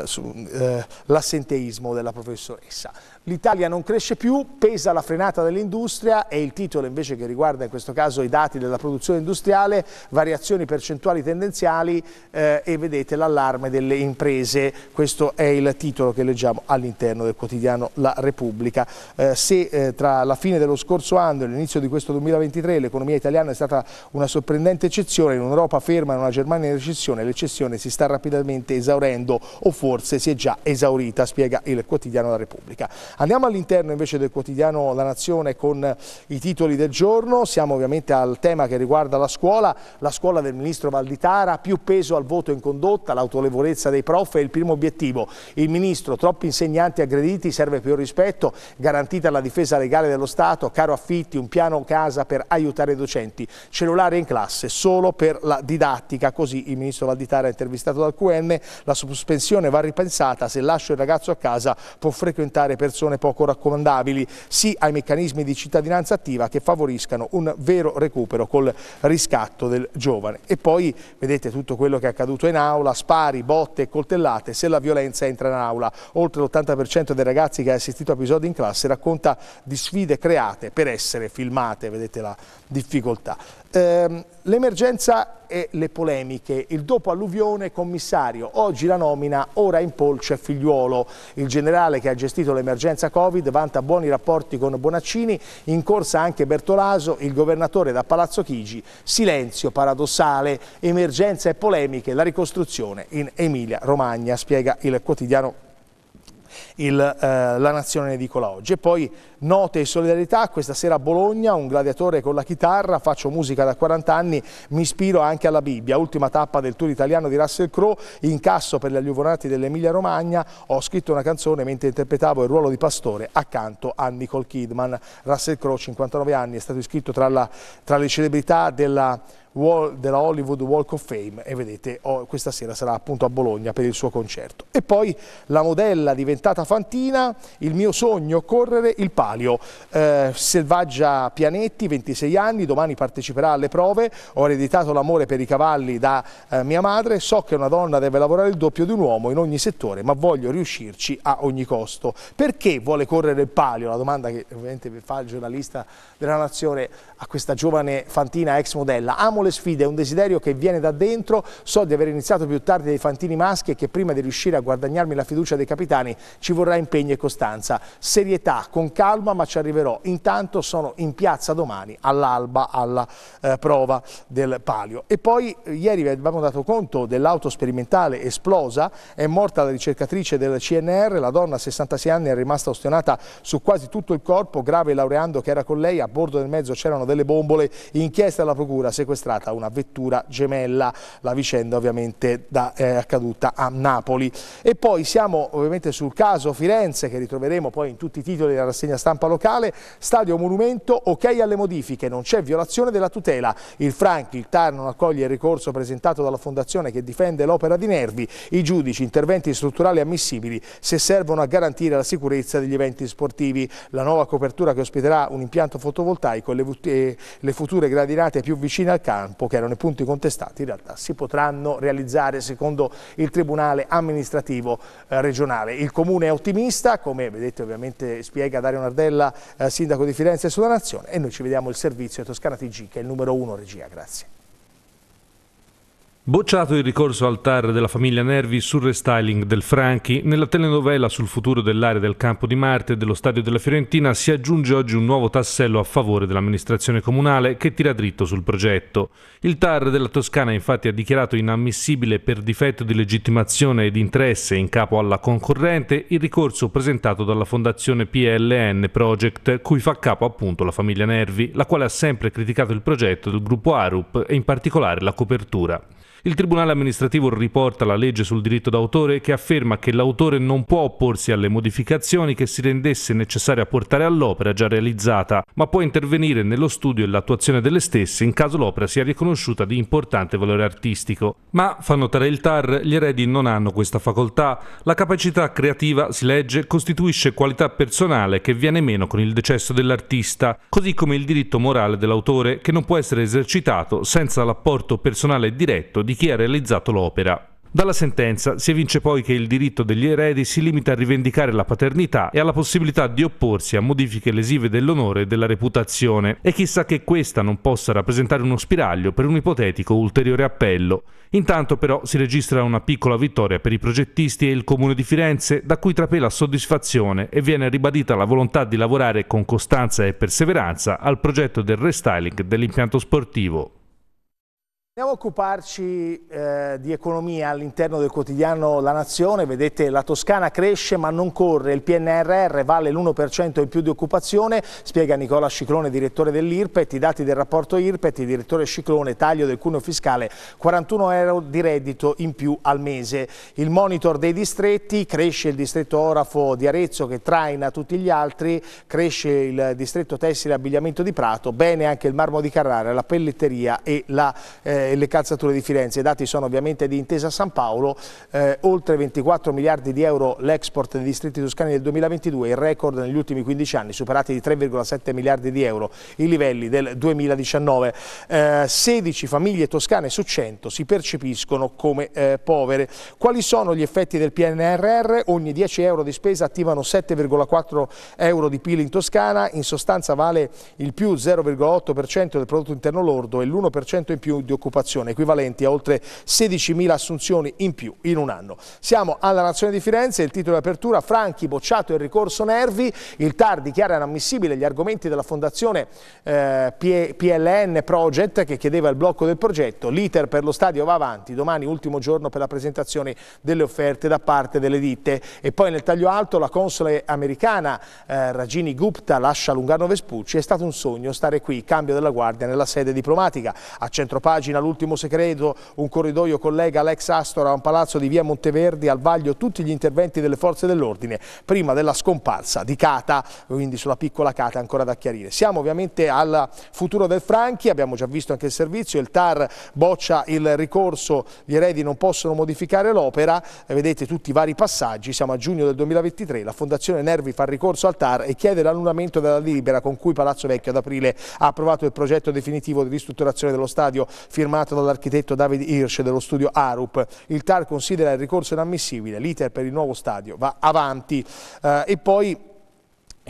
sull'assenteismo eh, su, eh, della professoressa. L'Italia non cresce più, pesa la frenata dell'industria e il titolo invece che riguarda in questo caso i dati della produzione industriale, variazioni percentuali tendenziali eh, e vedete l'allarme delle imprese. Questo è il titolo che leggiamo all'interno del quotidiano La Repubblica. Eh, se eh, tra la fine dello scorso anno e l'inizio di questo 2023 l'economia italiana è stata una sorprendente eccezione, in un'Europa ferma e una Germania in recessione, l'eccezione si sta rapidamente esaurendo o forse si è già esaurita, spiega il quotidiano La Repubblica. Andiamo all'interno invece del quotidiano La Nazione con i titoli del giorno, siamo ovviamente al tema che riguarda la scuola, la scuola del ministro Valditara, più peso al voto in condotta, l'autorevolezza dei prof è il primo obiettivo. Il ministro, troppi insegnanti aggrediti, serve più rispetto, garantita la difesa legale dello Stato, caro affitti, un piano casa per aiutare i docenti, cellulare in classe solo per la didattica, così il ministro Valditara è intervistato dal QN, la sospensione va ripensata, se lascio il ragazzo a casa può frequentare persone persone poco raccomandabili, sì ai meccanismi di cittadinanza attiva che favoriscano un vero recupero col riscatto del giovane. E poi vedete tutto quello che è accaduto in aula, spari, botte, e coltellate, se la violenza entra in aula. Oltre l'80% dei ragazzi che ha assistito a episodi in classe racconta di sfide create per essere filmate, vedete la difficoltà. Eh, L'emergenza e le polemiche. Il dopo alluvione commissario, oggi la nomina, ora in polce figliuolo. Il generale che ha gestito l'emergenza Covid vanta buoni rapporti con Bonaccini, in corsa anche Bertolaso, il governatore da Palazzo Chigi. Silenzio paradossale, emergenza e polemiche, la ricostruzione in Emilia Romagna, spiega il quotidiano il, eh, La Nazione Edicola oggi. E poi note e solidarietà, questa sera a Bologna, un gladiatore con la chitarra, faccio musica da 40 anni, mi ispiro anche alla Bibbia, ultima tappa del tour italiano di Russell Crowe, incasso per gli alluvionati dell'Emilia Romagna, ho scritto una canzone mentre interpretavo il ruolo di pastore accanto a Nicole Kidman. Russell Crowe, 59 anni, è stato iscritto tra, la, tra le celebrità della della Hollywood Walk of Fame e vedete oh, questa sera sarà appunto a Bologna per il suo concerto. E poi la modella diventata Fantina, il mio sogno correre il parco palio. Eh, Selvaggia Pianetti, 26 anni, domani parteciperà alle prove. Ho ereditato l'amore per i cavalli da eh, mia madre. So che una donna deve lavorare il doppio di un uomo in ogni settore, ma voglio riuscirci a ogni costo. Perché vuole correre il palio? La domanda che ovviamente fa il giornalista della Nazione a questa giovane fantina ex modella. Amo le sfide, è un desiderio che viene da dentro. So di aver iniziato più tardi dei fantini maschi e che prima di riuscire a guadagnarmi la fiducia dei capitani ci vorrà impegno e costanza. Serietà, con calma calma ma ci arriverò. Intanto sono in piazza domani all'alba alla eh, prova del palio. E poi eh, ieri vi abbiamo dato conto dell'auto sperimentale esplosa, è morta la ricercatrice del CNR, la donna 66 anni è rimasta ostionata su quasi tutto il corpo, grave laureando che era con lei, a bordo del mezzo c'erano delle bombole, inchiesta alla procura, sequestrata una vettura gemella, la vicenda ovviamente da, eh, accaduta a Napoli. E poi siamo ovviamente sul caso Firenze che ritroveremo poi in tutti i titoli della rassegna stampa stampa locale, stadio monumento, ok alle modifiche, non c'è violazione della tutela. Il Franchi, il TAR non accoglie il ricorso presentato dalla Fondazione che difende l'opera di Nervi. I giudici, interventi strutturali ammissibili se servono a garantire la sicurezza degli eventi sportivi. La nuova copertura che ospiterà un impianto fotovoltaico e le eh, future gradinate più vicine al campo, che erano i punti contestati, in realtà si potranno realizzare secondo il Tribunale amministrativo eh, regionale. Il Comune è ottimista, come vedete ovviamente spiega Dario Nardini, Sardella, eh, sindaco di Firenze e sulla Nazione e noi ci vediamo il servizio Toscana TG che è il numero uno regia, grazie.
Bocciato il ricorso al TAR della famiglia Nervi sul restyling del Franchi, nella telenovela sul futuro dell'area del campo di Marte e dello stadio della Fiorentina si aggiunge oggi un nuovo tassello a favore dell'amministrazione comunale che tira dritto sul progetto. Il TAR della Toscana infatti ha dichiarato inammissibile per difetto di legittimazione ed interesse in capo alla concorrente il ricorso presentato dalla fondazione PLN Project, cui fa capo appunto la famiglia Nervi, la quale ha sempre criticato il progetto del gruppo Arup e in particolare la copertura. Il Tribunale amministrativo riporta la legge sul diritto d'autore che afferma che l'autore non può opporsi alle modificazioni che si rendesse necessario apportare all'opera già realizzata, ma può intervenire nello studio e l'attuazione delle stesse in caso l'opera sia riconosciuta di importante valore artistico. Ma, fa notare il TAR, gli eredi non hanno questa facoltà. La capacità creativa, si legge, costituisce qualità personale che viene meno con il decesso dell'artista, così come il diritto morale dell'autore che non può essere esercitato senza l'apporto personale diretto di chi ha realizzato l'opera. Dalla sentenza si evince poi che il diritto degli eredi si limita a rivendicare la paternità e alla possibilità di opporsi a modifiche lesive dell'onore e della reputazione, e chissà che questa non possa rappresentare uno spiraglio per un ipotetico ulteriore appello. Intanto però si registra una piccola vittoria per i progettisti e il comune di Firenze, da cui trapela soddisfazione e viene ribadita la volontà di lavorare con costanza e perseveranza al progetto del restyling dell'impianto sportivo.
Andiamo a occuparci eh, di economia all'interno del quotidiano La Nazione, vedete la Toscana cresce ma non corre, il PNRR vale l'1% in più di occupazione, spiega Nicola Ciclone, direttore dell'IRPET, i dati del rapporto IRPET, direttore Ciclone, taglio del cuneo fiscale, 41 euro di reddito in più al mese. Il monitor dei distretti, cresce il distretto Orafo di Arezzo che traina tutti gli altri, cresce il distretto Tessile Abbigliamento di Prato, bene anche il marmo di Carrara, la pelletteria e la... Eh, e eh, le calzature di Firenze. I dati sono ovviamente di Intesa San Paolo, eh, oltre 24 miliardi di euro l'export nei distretti toscani del 2022, il record negli ultimi 15 anni, superati di 3,7 miliardi di euro, i livelli del 2019. Eh, 16 famiglie toscane su 100 si percepiscono come eh, povere. Quali sono gli effetti del PNRR? Ogni 10 euro di spesa attivano 7,4 euro di PIL in Toscana, in sostanza vale il più 0,8% del prodotto interno lordo e l'1% in più di occupazione occupazione, equivalenti a oltre 16.000 assunzioni in più in un anno. Siamo alla Nazione di Firenze, il titolo di apertura, Franchi bocciato il ricorso Nervi, il TAR dichiara inammissibile gli argomenti della fondazione eh, PLN Project che chiedeva il blocco del progetto, l'iter per lo stadio va avanti, domani ultimo giorno per la presentazione delle offerte da parte delle ditte e poi nel taglio alto la console americana eh, Ragini Gupta lascia Lungano Vespucci, è stato un sogno stare qui, cambio della guardia nella sede diplomatica, a centropagina l'ultimo segreto, un corridoio collega l'ex Astor a un palazzo di via Monteverdi al vaglio tutti gli interventi delle forze dell'ordine prima della scomparsa di Cata, quindi sulla piccola Cata ancora da chiarire. Siamo ovviamente al futuro del Franchi, abbiamo già visto anche il servizio, il TAR boccia il ricorso, gli eredi non possono modificare l'opera, vedete tutti i vari passaggi, siamo a giugno del 2023, la Fondazione Nervi fa ricorso al TAR e chiede l'annullamento della delibera con cui Palazzo Vecchio ad aprile ha approvato il progetto definitivo di ristrutturazione dello stadio firmato firmato dall'architetto David Hirsch dello studio Arup. Il TAR considera il ricorso inammissibile, l'iter per il nuovo stadio va avanti. Eh, e poi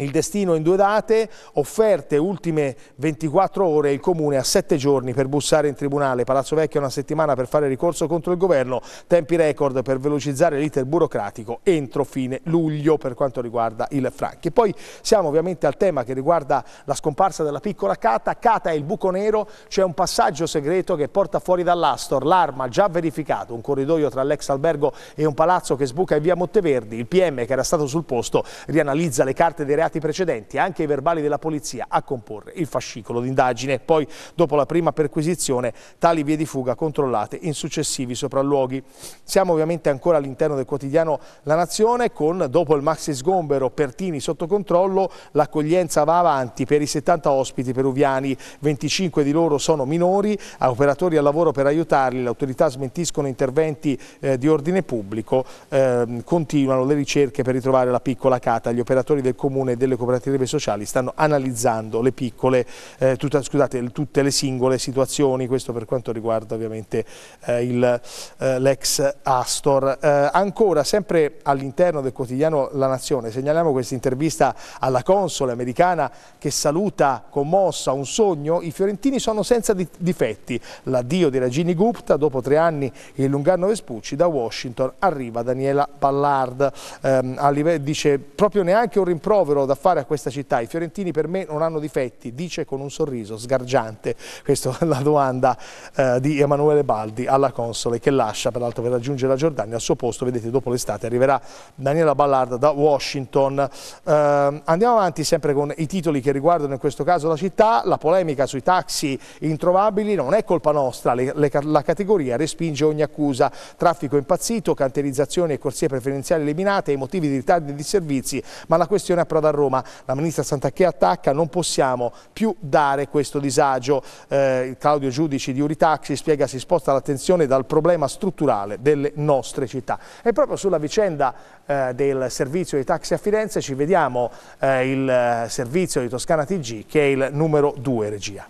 il destino in due date, offerte ultime 24 ore, il Comune ha sette giorni per bussare in tribunale, Palazzo Vecchio una settimana per fare ricorso contro il governo, tempi record per velocizzare l'iter burocratico entro fine luglio per quanto riguarda il Franchi. poi siamo ovviamente al tema che riguarda la scomparsa della piccola Cata, Cata è il buco nero, c'è un passaggio segreto che porta fuori dall'Astor, l'arma già verificato, un corridoio tra l'ex albergo e un palazzo che sbuca in via Monteverdi, il PM che era stato sul posto rianalizza le carte dei reati reati precedenti, anche i verbali della polizia, a comporre il fascicolo d'indagine. Poi, dopo la prima perquisizione, tali vie di fuga controllate in successivi sopralluoghi. Siamo ovviamente ancora all'interno del quotidiano La Nazione con, dopo il maxi sgombero, Pertini sotto controllo, l'accoglienza va avanti per i 70 ospiti peruviani, 25 di loro sono minori, operatori al lavoro per aiutarli, le autorità smentiscono interventi eh, di ordine pubblico, eh, continuano le ricerche per ritrovare la piccola Cata, gli operatori del comune delle cooperative sociali stanno analizzando le piccole, eh, tutta, scusate, tutte le singole situazioni, questo per quanto riguarda ovviamente eh, eh l'ex eh, Astor. ancora, sempre all'interno del quotidiano La Nazione, segnaliamo questa intervista alla console americana che saluta commossa un sogno, i fiorentini sono senza di difetti, l'addio di Ragini Gupta, dopo tre anni il Lungarno Vespucci, da Washington arriva Daniela Ballard, ehm, dice proprio neanche un rimprovero da fare a questa città. I fiorentini per me non hanno difetti, dice con un sorriso sgargiante. Questa è la domanda eh, di Emanuele Baldi alla console che lascia peraltro per raggiungere la Giordania. Al suo posto, vedete, dopo l'estate arriverà Daniela Ballarda da Washington. Eh, andiamo avanti sempre con i titoli che riguardano in questo caso la città. La polemica sui taxi introvabili non è colpa nostra, le, le, la categoria respinge ogni accusa. Traffico impazzito, canterizzazioni e corsie preferenziali eliminate, i motivi di ritardi di servizi, ma la questione è approdata da Roma. La ministra Santacchè attacca, non possiamo più dare questo disagio. Eh, Claudio Giudici di Uritaxi spiega si sposta l'attenzione dal problema strutturale delle nostre città. E proprio sulla vicenda eh, del servizio di taxi a Firenze ci vediamo eh, il eh, servizio di Toscana TG che è il numero 2 regia.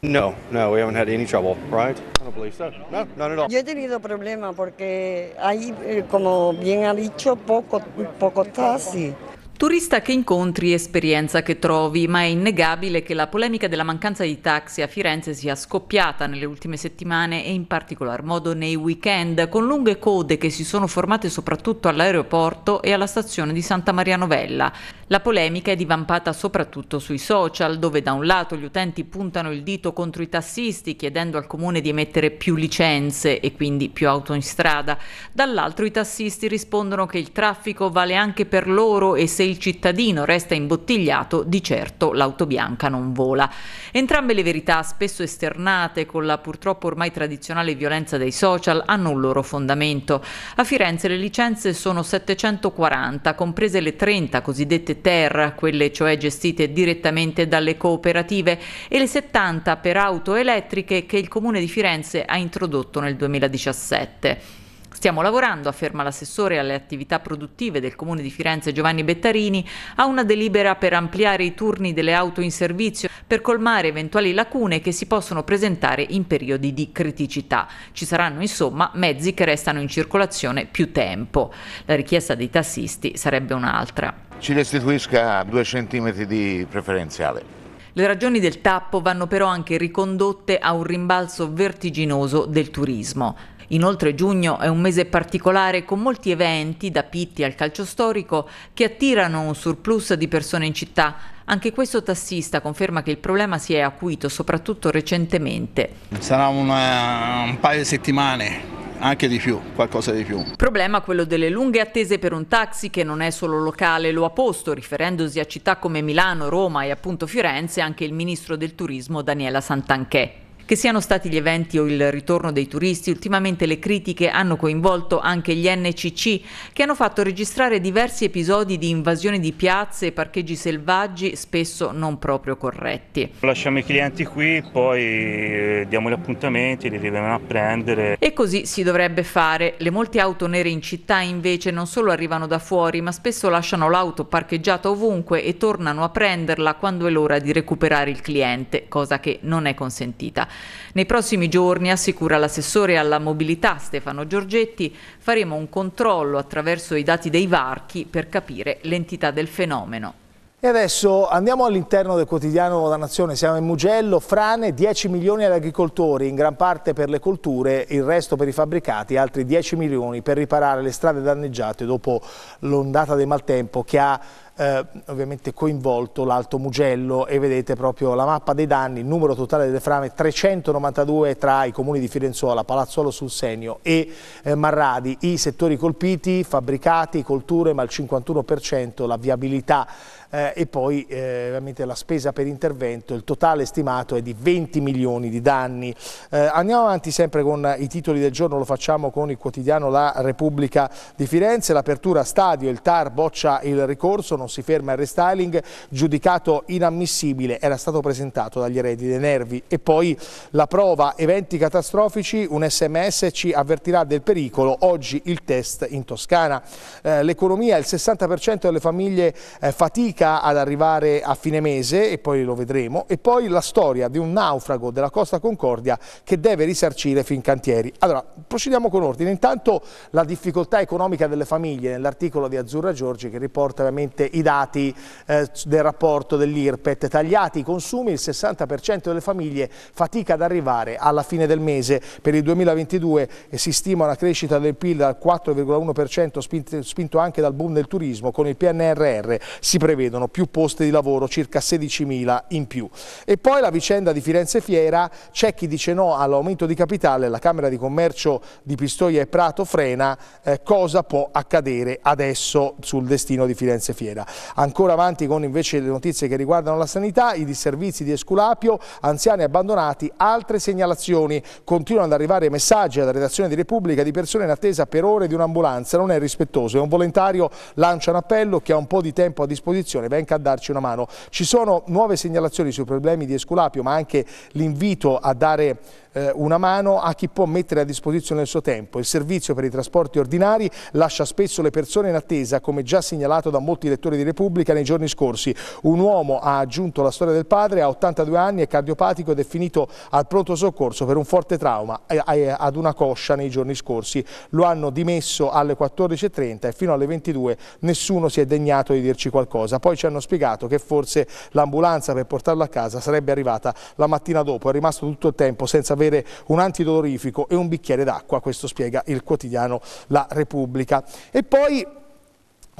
No, no, we haven't had any trouble, right? I
don't believe so.
No, none at all. Yo he tenido problemas porque hay, eh, como bien ha dicho, poco, poco taxi.
Turista che incontri, esperienza che trovi, ma è innegabile che la polemica della mancanza di taxi a Firenze sia scoppiata nelle ultime settimane e in particolar modo nei weekend, con lunghe code che si sono formate soprattutto all'aeroporto e alla stazione di Santa Maria Novella. La polemica è divampata soprattutto sui social, dove da un lato gli utenti puntano il dito contro i tassisti chiedendo al comune di emettere più licenze e quindi più auto in strada, dall'altro i tassisti rispondono che il traffico vale anche per loro e se il cittadino resta imbottigliato, di certo l'auto bianca non vola. Entrambe le verità, spesso esternate con la purtroppo ormai tradizionale violenza dei social, hanno un loro fondamento. A Firenze le licenze sono 740, comprese le 30 cosiddette TER, quelle cioè gestite direttamente dalle cooperative, e le 70 per auto elettriche che il Comune di Firenze ha introdotto nel 2017. Stiamo lavorando, afferma l'assessore alle attività produttive del Comune di Firenze Giovanni Bettarini, a una delibera per ampliare i turni delle auto in servizio per colmare eventuali lacune che si possono presentare in periodi di criticità. Ci saranno insomma mezzi che restano in circolazione più tempo. La richiesta dei tassisti sarebbe un'altra.
Ci restituisca due centimetri di preferenziale.
Le ragioni del tappo vanno però anche ricondotte a un rimbalzo vertiginoso del turismo. Inoltre giugno è un mese particolare con molti eventi, da pitti al calcio storico, che attirano un surplus di persone in città. Anche questo tassista conferma che il problema si è acuito soprattutto recentemente.
Sarà una, un paio di settimane anche di più, qualcosa di più.
Problema quello delle lunghe attese per un taxi che non è solo locale, lo ha posto, riferendosi a città come Milano, Roma e appunto Firenze, anche il ministro del turismo Daniela Santanchè. Che siano stati gli eventi o il ritorno dei turisti, ultimamente le critiche hanno coinvolto anche gli NCC che hanno fatto registrare diversi episodi di invasione di piazze e parcheggi selvaggi spesso non
proprio corretti. Lasciamo i clienti qui, poi eh, diamo gli appuntamenti, li vengono a prendere.
E così si dovrebbe fare. Le molte auto nere in città invece non solo arrivano da fuori, ma spesso lasciano l'auto parcheggiata ovunque e tornano a prenderla quando è l'ora di recuperare il cliente, cosa che non è consentita. Nei prossimi giorni, assicura l'assessore alla mobilità Stefano Giorgetti, faremo un controllo attraverso i dati dei varchi per capire l'entità del fenomeno.
E adesso andiamo all'interno del quotidiano La Nazione, siamo in Mugello, frane 10 milioni agli agricoltori, in gran parte per le colture, il resto per i fabbricati, altri 10 milioni per riparare le strade danneggiate dopo l'ondata del maltempo che ha eh, ovviamente coinvolto l'Alto Mugello e vedete proprio la mappa dei danni, il numero totale delle frane 392 tra i comuni di Firenzuola, Palazzuolo sul Senio e eh, Marradi, i settori colpiti, fabbricati, colture, ma il 51% la viabilità eh, e poi eh, veramente la spesa per intervento, il totale stimato è di 20 milioni di danni. Eh, andiamo avanti sempre con i titoli del giorno, lo facciamo con il quotidiano La Repubblica di Firenze, l'apertura stadio, il TAR boccia il ricorso, non si ferma il restyling, giudicato inammissibile, era stato presentato dagli eredi dei nervi e poi la prova eventi catastrofici, un sms ci avvertirà del pericolo, oggi il test in Toscana. Eh, L'economia, il 60% delle famiglie eh, fatica fatica ad arrivare a fine mese, e poi lo vedremo, e poi la storia di un naufrago della Costa Concordia che deve risarcire Fincantieri. Allora, procediamo con ordine. Intanto la difficoltà economica delle famiglie, nell'articolo di Azzurra Giorgi che riporta ovviamente i dati eh, del rapporto dell'IRPET, tagliati i consumi, il 60% delle famiglie fatica ad arrivare alla fine del mese. Per il 2022 si stima una crescita del PIL al 4,1% spinto anche dal boom del turismo, con il PNRR si prevede richiedono più posti di lavoro, circa 16.000 in più. E poi la vicenda di Firenze Fiera, c'è chi dice no all'aumento di capitale, la Camera di Commercio di Pistoia e Prato frena, eh, cosa può accadere adesso sul destino di Firenze Fiera. Ancora avanti con invece le notizie che riguardano la sanità, i disservizi di Esculapio, anziani abbandonati, altre segnalazioni, continuano ad arrivare messaggi alla redazione di Repubblica di persone in attesa per ore di un'ambulanza, non è rispettoso, è un volontario, lancia un appello che ha un po' di tempo a disposizione Comunicazione venga a darci una mano. Ci sono nuove segnalazioni sui problemi di Esculapio, ma anche l'invito a dare eh, una mano a chi può mettere a disposizione il suo tempo. Il servizio per i trasporti ordinari lascia spesso le persone in attesa, come già segnalato da molti lettori di Repubblica nei giorni scorsi. Un uomo ha aggiunto la storia del padre, ha 82 anni, è cardiopatico ed è finito al pronto soccorso per un forte trauma ad una coscia nei giorni scorsi. Lo hanno dimesso alle 14.30 e fino alle 22 nessuno si è degnato di dirci qualcosa. Poi ci hanno spiegato che forse l'ambulanza per portarlo a casa sarebbe arrivata la mattina dopo. È rimasto tutto il tempo senza avere un antidolorifico e un bicchiere d'acqua, questo spiega il quotidiano La Repubblica. E poi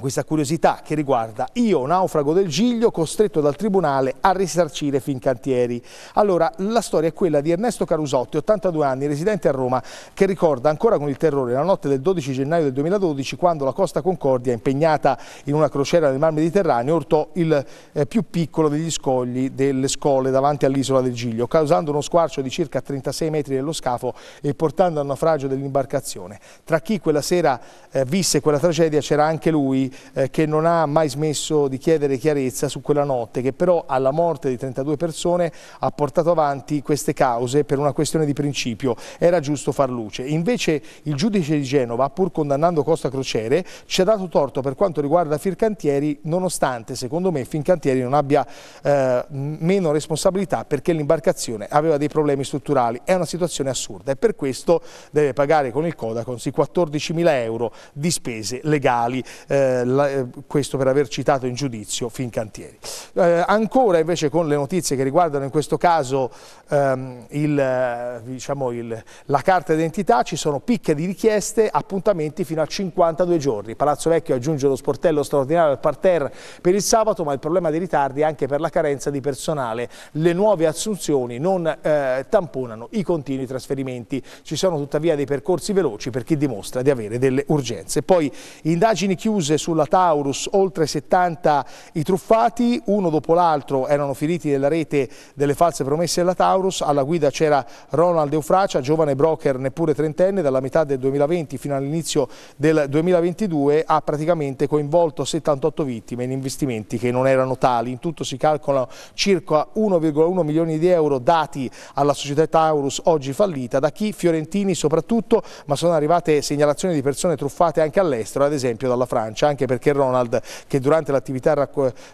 questa curiosità che riguarda io, naufrago del Giglio, costretto dal Tribunale a risarcire Fincantieri. Allora, la storia è quella di Ernesto Carusotti, 82 anni, residente a Roma, che ricorda ancora con il terrore la notte del 12 gennaio del 2012, quando la Costa Concordia, impegnata in una crociera nel Mar Mediterraneo, urtò il eh, più piccolo degli scogli delle scuole davanti all'isola del Giglio, causando uno squarcio di circa 36 metri nello scafo e portando al naufragio dell'imbarcazione. Tra chi quella sera eh, visse quella tragedia c'era anche lui, eh, che non ha mai smesso di chiedere chiarezza su quella notte, che però alla morte di 32 persone ha portato avanti queste cause per una questione di principio. Era giusto far luce. Invece il giudice di Genova, pur condannando Costa Crociere, ci ha dato torto per quanto riguarda Fircantieri, nonostante secondo me Fincantieri non abbia eh, meno responsabilità perché l'imbarcazione aveva dei problemi strutturali. È una situazione assurda e per questo deve pagare con il Codacons i 14.000 euro di spese legali. Eh, la, eh, questo per aver citato in giudizio Fincantieri. Eh, ancora invece con le notizie che riguardano in questo caso ehm, il, eh, diciamo il, la carta d'identità, ci sono picche di richieste, appuntamenti fino a 52 giorni. Palazzo Vecchio aggiunge lo sportello straordinario al parterre per il sabato, ma il problema dei ritardi è anche per la carenza di personale. Le nuove assunzioni non eh, tamponano i continui trasferimenti. Ci sono tuttavia dei percorsi veloci per chi dimostra di avere delle urgenze. Poi indagini chiuse sulla Taurus, oltre 70 i truffati, uno uno dopo l'altro erano finiti nella rete delle false promesse della Taurus, alla guida c'era Ronald Eufracia, giovane broker neppure trentenne, dalla metà del 2020 fino all'inizio del 2022 ha praticamente coinvolto 78 vittime in investimenti che non erano tali. In tutto si calcolano circa 1,1 milioni di euro dati alla società Taurus oggi fallita, da chi? Fiorentini soprattutto, ma sono arrivate segnalazioni di persone truffate anche all'estero, ad esempio dalla Francia, anche perché Ronald, che durante l'attività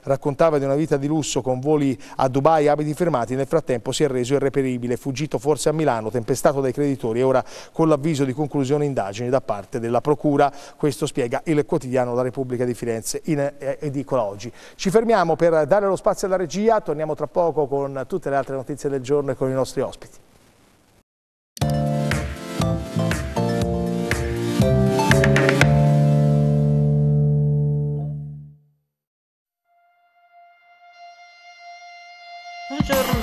raccontava di una una vita di lusso con voli a Dubai e abiti fermati, nel frattempo si è reso irreperibile, fuggito forse a Milano, tempestato dai creditori e ora con l'avviso di conclusione indagini da parte della Procura. Questo spiega il quotidiano La Repubblica di Firenze in eh, edicola oggi. Ci fermiamo per dare lo spazio alla regia, torniamo tra poco con tutte le altre notizie del giorno e con i nostri ospiti.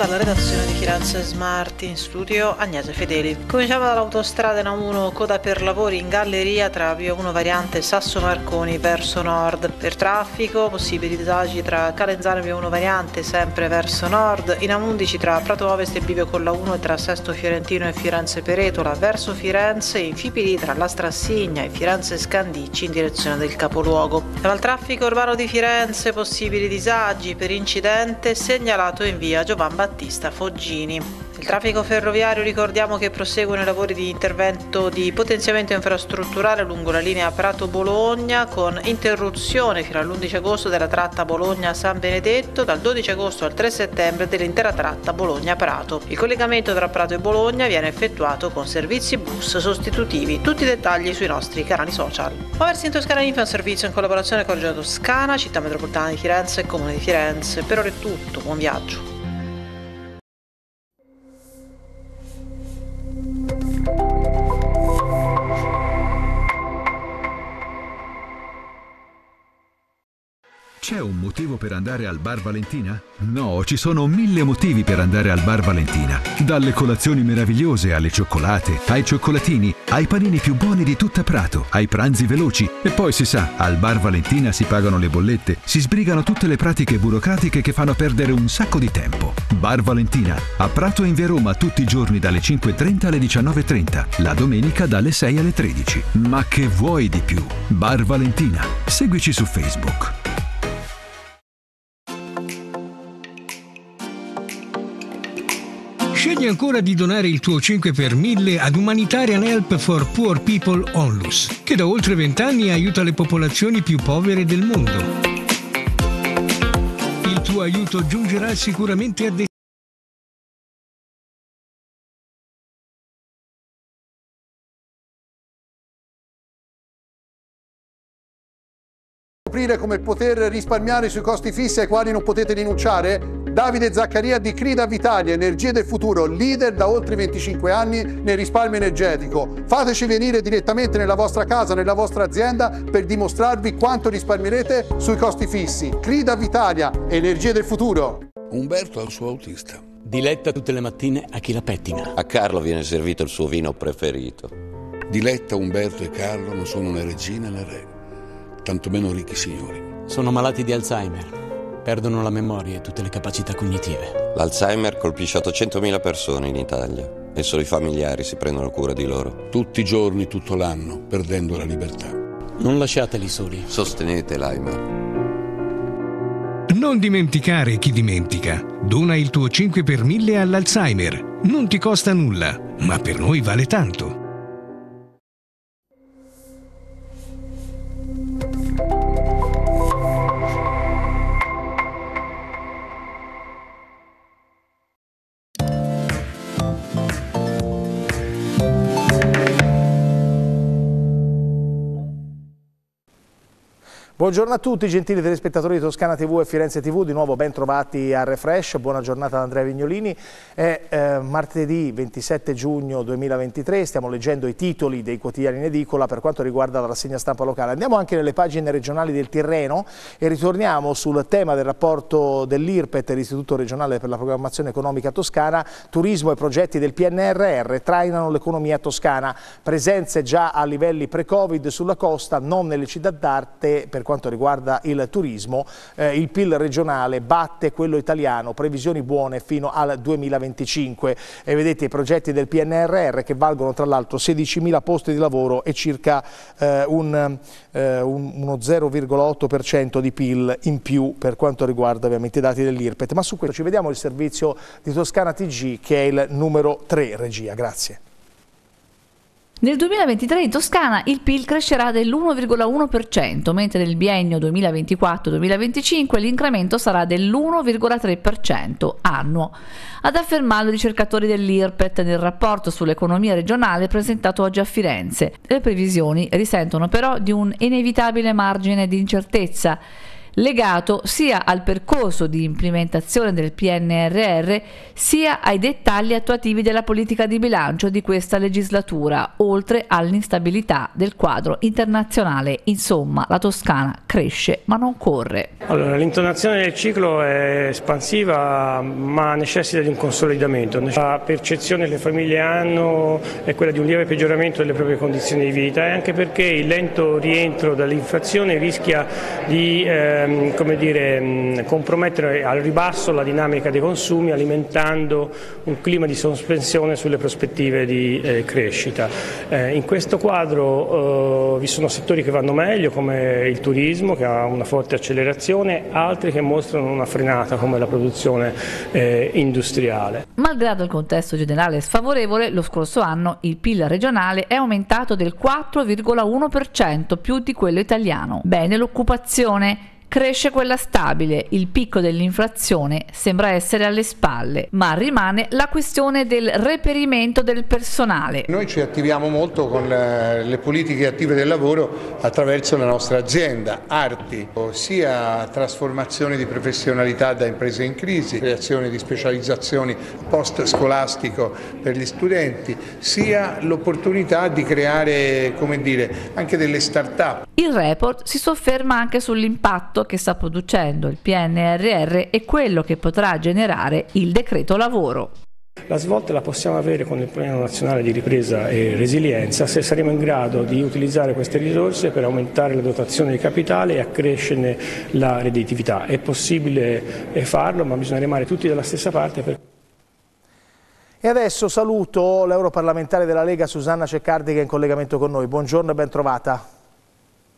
dalla redazione di Firenze Smart in studio Agnese Fedeli. Cominciamo dall'autostrada in a 1 coda per lavori in galleria tra via 1 variante Sasso Marconi verso nord. Per traffico possibili disagi tra Calenzano e via 1 variante sempre verso nord, in A11 tra Prato Ovest e Bivio con la 1 e tra Sesto Fiorentino e Firenze Peretola verso Firenze in Fipili tra La Strassigna e Firenze Scandicci in direzione del capoluogo. Dal traffico urbano di Firenze possibili disagi per incidente segnalato in via Giovanni Battista Battista Foggini. Il traffico ferroviario ricordiamo che proseguono i lavori di intervento di potenziamento infrastrutturale lungo la linea Prato-Bologna con interruzione fino all'11 agosto della tratta Bologna-San Benedetto, dal 12 agosto al 3 settembre dell'intera tratta Bologna-Prato. Il collegamento tra Prato e Bologna viene effettuato con servizi bus sostitutivi. Tutti i dettagli sui nostri canali social. Oversi in Toscana Info è un servizio in collaborazione con Regione Toscana, Città Metropolitana di Firenze e Comune di Firenze. Per ora è tutto, buon viaggio.
C'è un motivo per andare al Bar Valentina? No, ci sono mille motivi per andare al Bar Valentina. Dalle colazioni meravigliose alle cioccolate, ai cioccolatini, ai panini più buoni di tutta Prato, ai pranzi veloci. E poi si sa, al Bar Valentina si pagano le bollette, si sbrigano tutte le pratiche burocratiche che fanno perdere un sacco di tempo. Bar Valentina, a Prato e in via Roma tutti i giorni dalle 5.30 alle 19.30, la domenica dalle 6 alle 13. Ma che vuoi di più? Bar Valentina.
Seguici su Facebook. Scegli ancora di donare il tuo 5 per 1000 ad Humanitarian Help for Poor People Onlus, che da oltre vent'anni aiuta le popolazioni più
povere del mondo. Il tuo aiuto giungerà sicuramente a destino scoprire come poter risparmiare sui costi fissi ai quali non potete rinunciare? Davide
Zaccaria di Crida Vitalia, Energie del Futuro, leader da oltre 25 anni nel risparmio energetico. Fateci venire direttamente nella vostra casa, nella vostra azienda per dimostrarvi quanto
risparmierete sui costi fissi. Crida Vitalia, Energie del Futuro.
Umberto il suo autista. Diletta tutte le mattine a chi la pettina.
A Carlo viene servito il suo vino preferito. Diletta, Umberto
e Carlo non sono né regina né re tantomeno
ricchi signori. Sono malati di Alzheimer, perdono la memoria e tutte le capacità cognitive.
L'Alzheimer colpisce 800.000 persone in Italia e solo i familiari si prendono cura di loro.
Tutti i giorni, tutto l'anno, perdendo la libertà. Non lasciateli soli.
Sostenete l'AIMA.
Non dimenticare chi dimentica. Dona il tuo 5 per 1000 all'Alzheimer. Non ti costa nulla, ma per noi vale tanto.
Buongiorno a tutti, gentili telespettatori di Toscana TV e Firenze TV, di nuovo ben trovati a Refresh, buona giornata ad Andrea Vignolini. È eh, martedì 27 giugno 2023, stiamo leggendo i titoli dei quotidiani in edicola per quanto riguarda la rassegna stampa locale. Andiamo anche nelle pagine regionali del Tirreno e ritorniamo sul tema del rapporto dell'IRPET, l'Istituto regionale per la programmazione economica toscana, turismo e progetti del PNRR trainano l'economia toscana, presenze già a livelli pre-Covid sulla costa, non nelle città d'arte per quanto quanto riguarda il turismo, eh, il PIL regionale batte quello italiano, previsioni buone fino al 2025 e vedete i progetti del PNRR che valgono tra l'altro 16.000 posti di lavoro e circa eh, un, eh, uno 0,8% di PIL in più per quanto riguarda ovviamente i dati dell'IRPET, ma su questo ci vediamo il servizio di Toscana TG che è il numero 3 regia, grazie.
Nel 2023 in Toscana il PIL crescerà dell'1,1%, mentre nel biennio 2024-2025 l'incremento sarà dell'1,3% annuo. Ad affermarlo i ricercatori dell'IRPET nel rapporto sull'economia regionale presentato oggi a Firenze. Le previsioni risentono però di un inevitabile margine di incertezza legato sia al percorso di implementazione del PNRR sia ai dettagli attuativi della politica di bilancio di questa legislatura, oltre all'instabilità del quadro internazionale. Insomma, la Toscana cresce ma non corre.
Allora, l'intonazione del ciclo è espansiva ma necessita di un consolidamento. La percezione che le famiglie hanno è quella di un lieve peggioramento delle proprie condizioni di vita e anche perché il lento rientro dall'inflazione rischia di eh, Ehm, come dire, mm, compromettere al ribasso la dinamica dei consumi alimentando un clima di sospensione sulle prospettive di eh, crescita. Eh, in questo quadro eh, vi sono settori che vanno meglio come il turismo che ha una forte accelerazione, altri che mostrano una frenata come la produzione industriale.
Malgrado il contesto generale sfavorevole, lo scorso anno il PIL regionale è aumentato del 4,1% più di quello italiano. Bene l'occupazione cresce quella stabile, il picco dell'inflazione sembra essere alle spalle, ma rimane la questione del reperimento del personale. Noi
ci attiviamo molto con eh, le politiche attive del lavoro attraverso la nostra azienda, Arti, ossia trasformazione di professionalità da imprese in crisi, creazione di specializzazioni post scolastico per gli studenti, sia l'opportunità di creare come dire, anche delle start-up.
Il report si sofferma anche sull'impatto prodotto che sta producendo il PNRR e quello che potrà generare
il decreto lavoro. La svolta la possiamo avere con il piano nazionale di ripresa e resilienza se saremo in grado di utilizzare queste risorse per aumentare la dotazione di capitale e accrescerne la redditività. È possibile eh, farlo ma bisogna rimanere tutti dalla
stessa parte. Per... E adesso saluto l'europarlamentare della Lega Susanna Ceccardi che è in collegamento con noi. Buongiorno e ben trovata.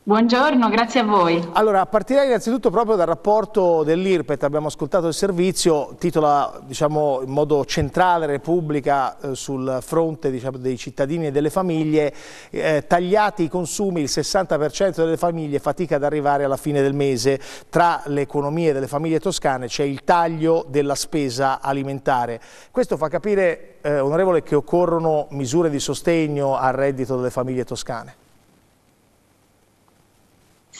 Buongiorno, grazie a voi. Allora, partirei innanzitutto proprio dal rapporto dell'IRPET, abbiamo ascoltato il servizio, titola diciamo, in modo centrale Repubblica eh, sul fronte diciamo, dei cittadini e delle famiglie, eh, tagliati i consumi, il 60% delle famiglie fatica ad arrivare alla fine del mese, tra le economie delle famiglie toscane c'è il taglio della spesa alimentare. Questo fa capire, eh, onorevole, che occorrono misure di sostegno al reddito delle famiglie toscane.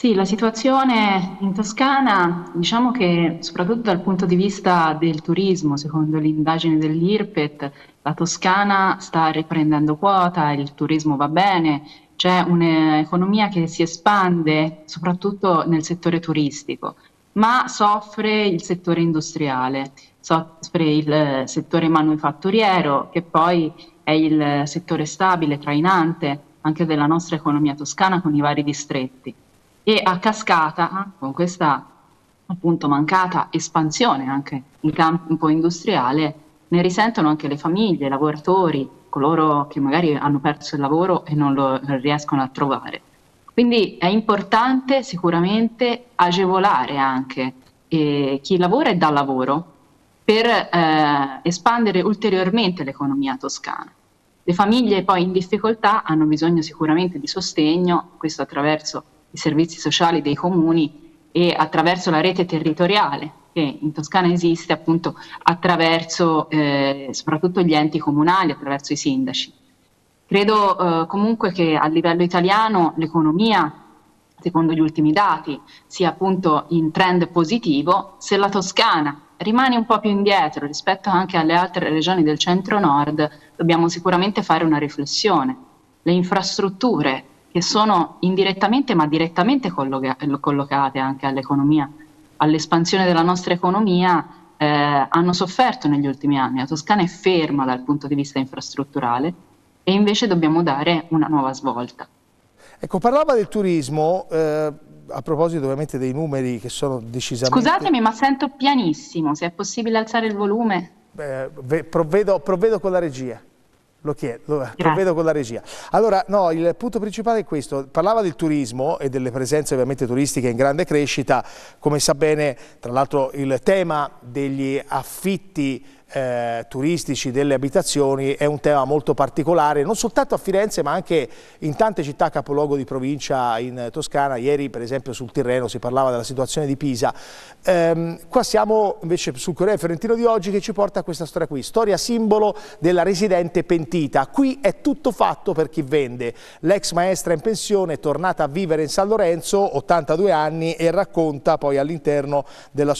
Sì, la situazione in Toscana, diciamo che soprattutto dal punto di vista del turismo, secondo l'indagine dell'IRPET, la Toscana sta riprendendo quota, il turismo va bene, c'è un'economia che si espande soprattutto nel settore turistico, ma soffre il settore industriale, soffre il settore manufatturiero, che poi è il settore stabile, trainante anche della nostra economia toscana con i vari distretti e a cascata eh, con questa appunto mancata espansione anche in campo industriale ne risentono anche le famiglie, i lavoratori, coloro che magari hanno perso il lavoro e non lo riescono a trovare. Quindi è importante sicuramente agevolare anche eh, chi lavora e dà lavoro per eh, espandere ulteriormente l'economia toscana. Le famiglie poi in difficoltà hanno bisogno sicuramente di sostegno, questo attraverso i servizi sociali dei comuni e attraverso la rete territoriale che in Toscana esiste appunto attraverso eh, soprattutto gli enti comunali, attraverso i sindaci. Credo eh, comunque che a livello italiano l'economia, secondo gli ultimi dati, sia appunto in trend positivo se la Toscana rimane un po' più indietro rispetto anche alle altre regioni del centro-nord, dobbiamo sicuramente fare una riflessione. Le infrastrutture che sono indirettamente ma direttamente colloca- collocate anche all'economia, all'espansione della nostra economia, eh, hanno sofferto negli ultimi anni. La Toscana è ferma dal punto di vista infrastrutturale e invece dobbiamo dare una nuova svolta.
Ecco, parlava del turismo, eh, a proposito ovviamente dei numeri che sono decisamente...
Scusatemi, ma sento pianissimo, se è possibile alzare il
volume. Eh, provvedo, provvedo con la regia lo chiedo, lo vedo con la regia. Allora, no, il punto principale è questo, parlava del turismo e delle presenze ovviamente turistiche in grande crescita, come sa bene, tra l'altro il tema degli affitti eh, turistici delle abitazioni è un tema molto particolare, non soltanto a Firenze ma anche in tante città capoluogo di provincia in Toscana. Ieri per esempio sul Tirreno si parlava della situazione di Pisa. Ehm, qua siamo invece sul Corriere Fiorentino di oggi che ci porta a questa storia qui, storia simbolo della residente pentita. Qui è tutto fatto per chi vende. L'ex maestra in pensione è tornata a vivere in San Lorenzo, 82 anni, e racconta poi all'interno della,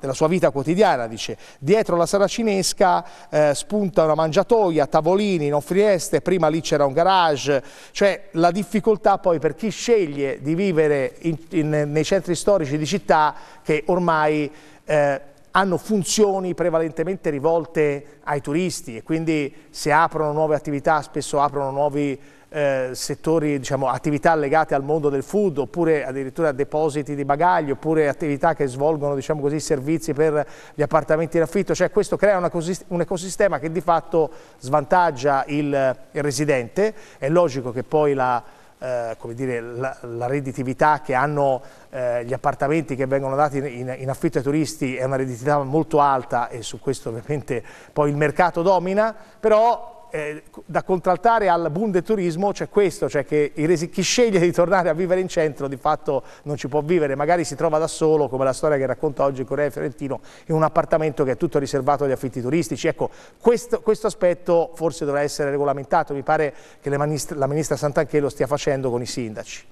della sua, vita quotidiana, dice, dietro la saracena cinesca, eh, spunta una mangiatoia, tavolini, non finestre, prima lì c'era un garage, cioè la difficoltà poi per chi sceglie di vivere in, in, nei centri storici di città che ormai... Eh, hanno funzioni prevalentemente rivolte ai turisti e quindi se aprono nuove attività spesso aprono nuovi eh, settori, diciamo, attività legate al mondo del food oppure addirittura depositi di bagagli oppure attività che svolgono diciamo così, servizi per gli appartamenti in affitto, cioè questo crea un ecosistema che di fatto svantaggia il, il residente, è logico che poi la, eh, come dire, la, la, redditività che hanno eh, gli appartamenti che vengono dati in, in, affitto ai turisti è una redditività molto alta e su questo ovviamente poi il mercato domina, però eh, da contraltare al boom del turismo c'è questo, cioè che chi sceglie di tornare a vivere in centro di fatto non ci può vivere, magari si trova da solo, come la storia che racconta oggi Correa Fiorentino, in un appartamento che è tutto riservato agli affitti turistici. Ecco, questo, questo aspetto forse dovrà essere regolamentato, mi pare che la ministra, la ministra Sant'Anchè lo stia facendo con i sindaci.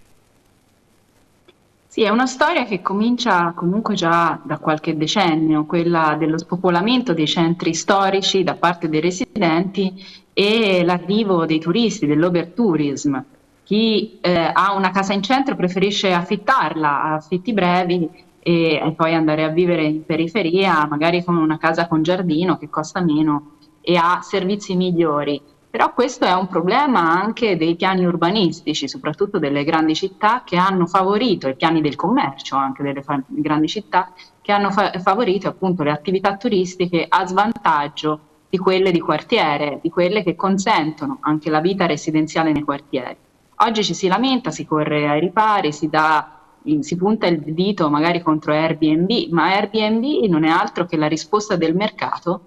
Sì, è una storia che comincia comunque già da qualche decennio, quella dello spopolamento dei centri storici da parte dei residenti e l'arrivo dei turisti, dell'overtourism. Chi eh, ha una casa in centro preferisce affittarla a affitti brevi e, e poi andare a vivere in periferia, magari con una casa con giardino che costa meno e ha servizi migliori. Però questo è un problema anche dei piani urbanistici, soprattutto delle grandi città che hanno favorito, i piani del commercio anche delle fa- grandi città, che hanno fa- favorito appunto le attività turistiche a svantaggio di quelle di quartiere, di quelle che consentono anche la vita residenziale nei quartieri. Oggi ci si lamenta, si corre ai ripari, si, dà, si punta il dito magari contro Airbnb, ma Airbnb non è altro che la risposta del mercato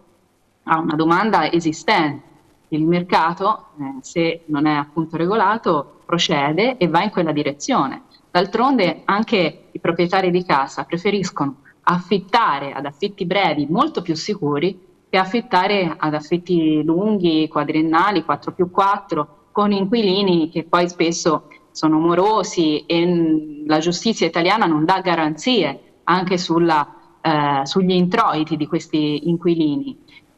a una domanda esistente il mercato, eh, se non è appunto regolato, procede e va in quella direzione. D'altronde anche i proprietari di casa preferiscono affittare ad affitti brevi molto più sicuri che affittare ad affitti lunghi, quadriennali, 4 più 4, con inquilini che poi spesso sono morosi e la giustizia italiana non dà garanzie anche sulla, eh, sugli introiti di questi inquilini.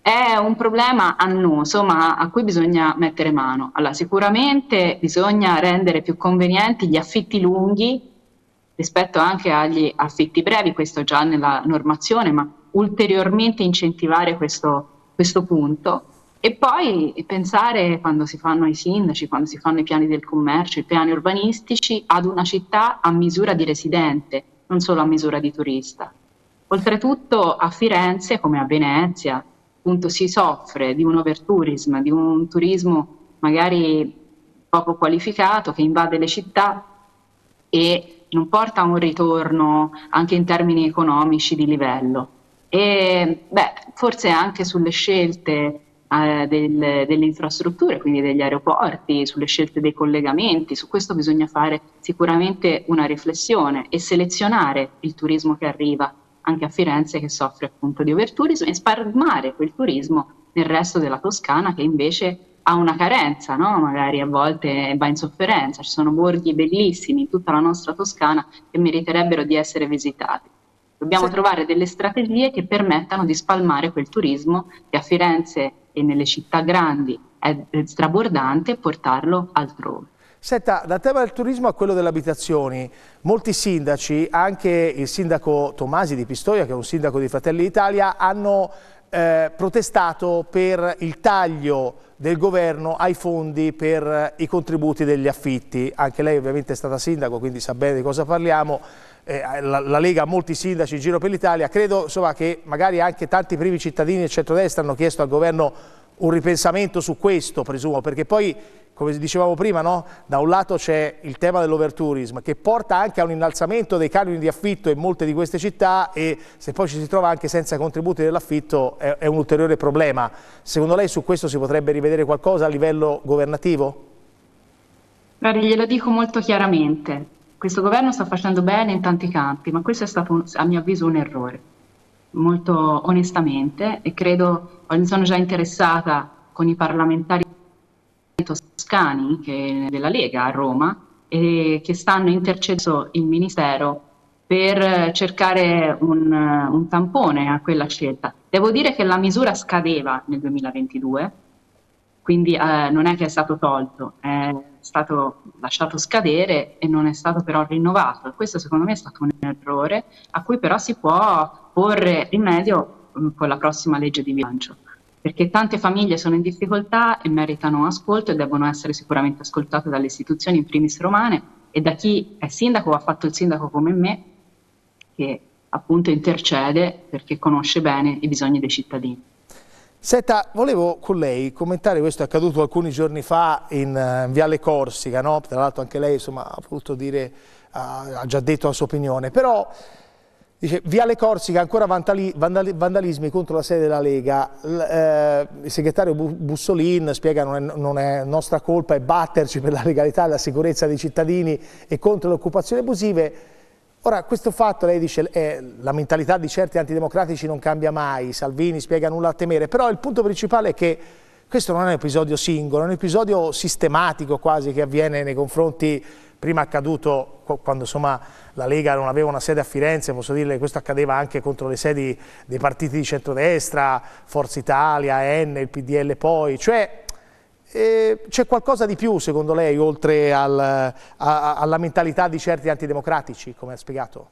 È un problema annoso, ma a cui bisogna mettere mano. Allora, sicuramente bisogna rendere più convenienti gli affitti lunghi rispetto anche agli affitti brevi, questo già nella normazione, ma ulteriormente incentivare questo, questo punto. E poi pensare quando si fanno i sindaci, quando si fanno i piani del commercio, i piani urbanistici, ad una città a misura di residente, non solo a misura di turista. Oltretutto a Firenze, come a Venezia, appunto si soffre di un overtourism, di un turismo magari poco qualificato che invade le città e non porta a un ritorno anche in termini economici di livello. E beh, forse anche sulle scelte eh, del, delle infrastrutture, quindi degli aeroporti, sulle scelte dei collegamenti, su questo bisogna fare sicuramente una riflessione e selezionare il turismo che arriva anche a Firenze che soffre appunto di overturismo e spalmare quel turismo nel resto della Toscana che invece ha una carenza, no? magari a volte va in sofferenza, ci sono borghi bellissimi in tutta la nostra Toscana che meriterebbero di essere visitati. Dobbiamo sì. trovare delle strategie che permettano di spalmare quel turismo che a Firenze e nelle città grandi è strabordante e portarlo
altrove. Senta, dal tema del turismo a quello delle abitazioni, molti sindaci, anche il sindaco Tomasi di Pistoia, che è un sindaco di Fratelli d'Italia, hanno eh, protestato per il taglio del governo ai fondi per eh, i contributi degli affitti. Anche lei ovviamente è stata sindaco, quindi sa bene di cosa parliamo. Eh, la, la, Lega ha molti sindaci in giro per l'Italia. Credo insomma, che magari anche tanti primi cittadini del centrodestra hanno chiesto al governo un ripensamento su questo, presumo, perché poi come dicevamo prima, no? da un lato c'è il tema dell'overtourism che porta anche a un innalzamento dei canoni di affitto in molte di queste città e se poi ci si trova anche senza contributi dell'affitto è, è un ulteriore problema. Secondo lei su questo si potrebbe rivedere qualcosa a livello governativo?
Guarda, glielo dico molto chiaramente. Questo governo sta facendo bene in tanti campi, ma questo è stato, a mio avviso, un errore. Molto onestamente, e credo, mi sono già interessata con i parlamentari Toscani che, della Lega a Roma e che stanno intercedendo il Ministero per cercare un, un, tampone a quella scelta. Devo dire che la misura scadeva nel 2022, quindi eh, non è che è stato tolto, è stato lasciato scadere e non è stato però rinnovato. Questo secondo me è stato un errore a cui però si può porre rimedio mm, con la prossima legge di bilancio perché tante famiglie sono in difficoltà e meritano ascolto e devono essere sicuramente ascoltate dalle istituzioni, in primis romane, e da chi è sindaco o ha fatto il sindaco come me,
che appunto intercede perché conosce bene i bisogni dei cittadini. Senta, volevo con lei commentare questo è accaduto alcuni giorni fa in, in eh, Viale Corsica, no? tra l'altro anche lei insomma, ha, dire, ha, ha già detto la sua opinione, però Dice, Viale Corsica, ancora vandali, vandali, vandalismi contro la sede della Lega. L, eh, il segretario Bussolin spiega che non, non, è nostra colpa, è batterci per la legalità e la sicurezza dei cittadini e contro le occupazioni abusive. Ora, questo fatto, lei dice, eh, la mentalità di certi antidemocratici non cambia mai, Salvini spiega nulla a temere, però il punto principale è che questo non è un episodio singolo, è un episodio sistematico quasi che avviene nei confronti prima accaduto quando insomma, la Lega non aveva una sede a Firenze, posso dirle che questo accadeva anche contro le sedi dei partiti di centrodestra, Forza Italia, N, il PDL poi, cioè eh, c'è qualcosa di più secondo lei oltre al, a, a, alla mentalità di certi antidemocratici, come ha spiegato?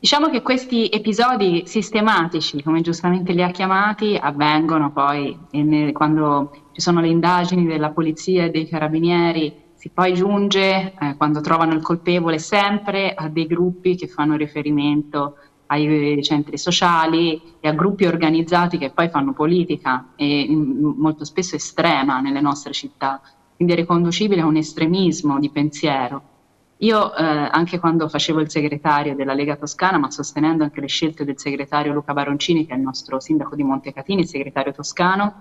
Diciamo che questi episodi sistematici, come giustamente li ha chiamati, avvengono poi nel, quando ci sono le indagini della polizia e dei carabinieri si poi giunge, eh, quando trovano il colpevole, sempre a dei gruppi che fanno riferimento ai eh, centri sociali e a gruppi organizzati che poi fanno politica e in, mm, mm, molto spesso estrema nelle nostre città, quindi è riconducibile a un estremismo di pensiero. Io eh, anche quando facevo il segretario della Lega Toscana, ma sostenendo anche le scelte del segretario Luca Baroncini, che è il nostro sindaco di Montecatini, segretario toscano,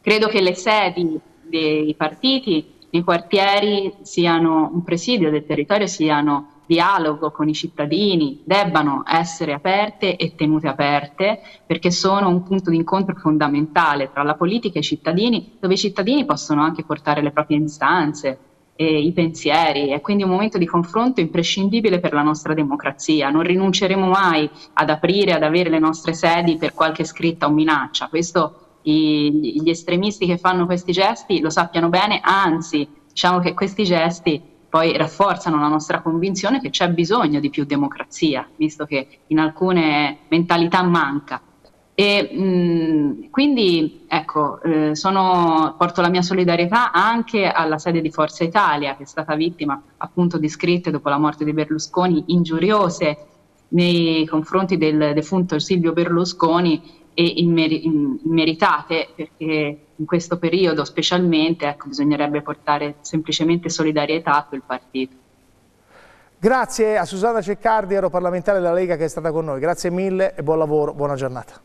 credo che le sedi dei partiti i quartieri siano un presidio del territorio, siano dialogo con i cittadini, debbano essere aperte e tenute aperte perché sono un punto di incontro fondamentale tra la politica e i cittadini, dove i cittadini possono anche portare le proprie istanze, e i pensieri. È quindi un momento di confronto imprescindibile per la nostra democrazia. Non rinunceremo mai ad aprire, ad avere le nostre sedi per qualche scritta o minaccia. Questo i, gli estremisti che fanno questi gesti lo sappiano bene, anzi diciamo che questi gesti poi rafforzano la nostra convinzione che c'è bisogno di più democrazia, visto che in alcune mentalità manca. E mh, quindi ecco, eh, sono, porto la mia solidarietà anche alla sede di Forza Italia, che è stata vittima appunto di scritte dopo la morte di Berlusconi ingiuriose nei confronti del defunto Silvio Berlusconi e immer- immeritate perché in questo periodo specialmente ecco, bisognerebbe portare semplicemente solidarietà a quel partito.
Grazie a Susanna Ceccardi, ero parlamentare della Lega che è stata con noi, grazie mille e buon lavoro, buona giornata.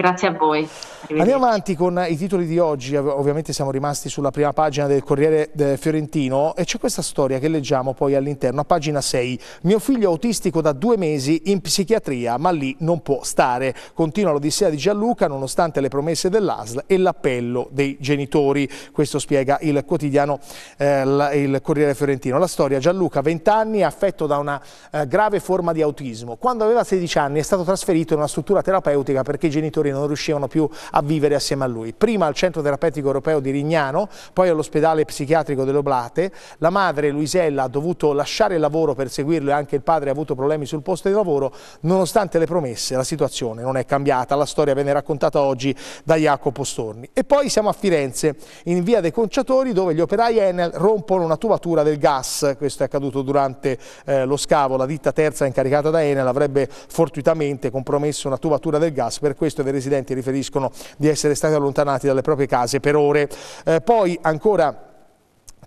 Grazie a voi. Andiamo avanti con i titoli di oggi, ovviamente siamo rimasti sulla prima pagina del Corriere Fiorentino e c'è questa storia che leggiamo poi all'interno, a pagina 6. Mio figlio autistico da due mesi in psichiatria, ma lì non può stare. Continua l'odissea di Gianluca nonostante le promesse dell'ASL e l'appello dei genitori. Questo spiega il quotidiano eh, il Corriere Fiorentino. La storia, Gianluca, 20 anni, affetto da una eh, grave forma di autismo. Quando aveva 16 anni è stato trasferito in una struttura terapeutica perché i genitori genitori non riuscivano più a vivere assieme a lui. Prima al centro terapeutico europeo di Rignano, poi all'ospedale psichiatrico dell'Oblate. La madre Luisella ha dovuto lasciare il lavoro per seguirlo e anche il padre ha avuto problemi sul posto di lavoro. Nonostante le promesse, la situazione non è cambiata. La storia viene raccontata oggi da Jacopo Storni. E poi siamo a Firenze, in via dei Conciatori, dove gli operai Enel rompono una tubatura del gas. Questo è accaduto durante eh, lo scavo. La ditta terza incaricata da Enel avrebbe fortuitamente compromesso una tubatura del gas. Per questo è residenti riferiscono di essere stati allontanati dalle proprie case per ore. Eh, poi ancora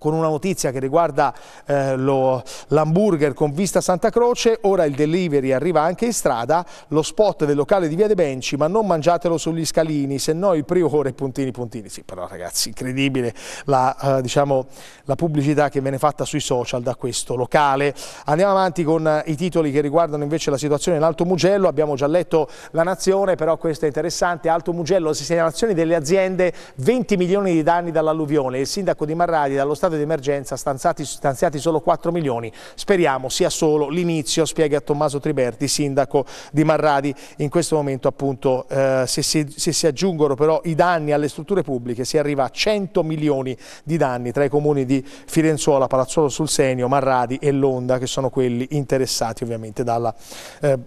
con una notizia che riguarda eh, l'hamburger con vista Santa Croce, ora il delivery arriva anche in strada, lo spot del locale di Via De Benci, ma non mangiatelo sugli scalini, se no il priore puntini puntini. Sì, però ragazzi, incredibile la, eh, diciamo, la pubblicità che viene fatta sui social da questo locale. Andiamo avanti con eh, i titoli che riguardano invece la situazione in Alto Mugello, abbiamo già letto la Nazione, però questo è interessante, Alto Mugello, segnalazioni delle aziende, 20 milioni di danni dall'alluvione, il sindaco di Marradi dallo Stato stato di emergenza, stanziati, stanziati solo 4 milioni, speriamo sia solo l'inizio, spiega Tommaso Triberti, sindaco di Marradi. In questo momento appunto eh, se, si, se si aggiungono però i danni alle strutture pubbliche si arriva a 100 milioni di danni tra i comuni di Firenzuola, Palazzolo sul Senio, Marradi e Londa che sono quelli interessati ovviamente eh, dall'ondata eh,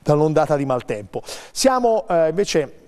dall di maltempo. Siamo eh, invece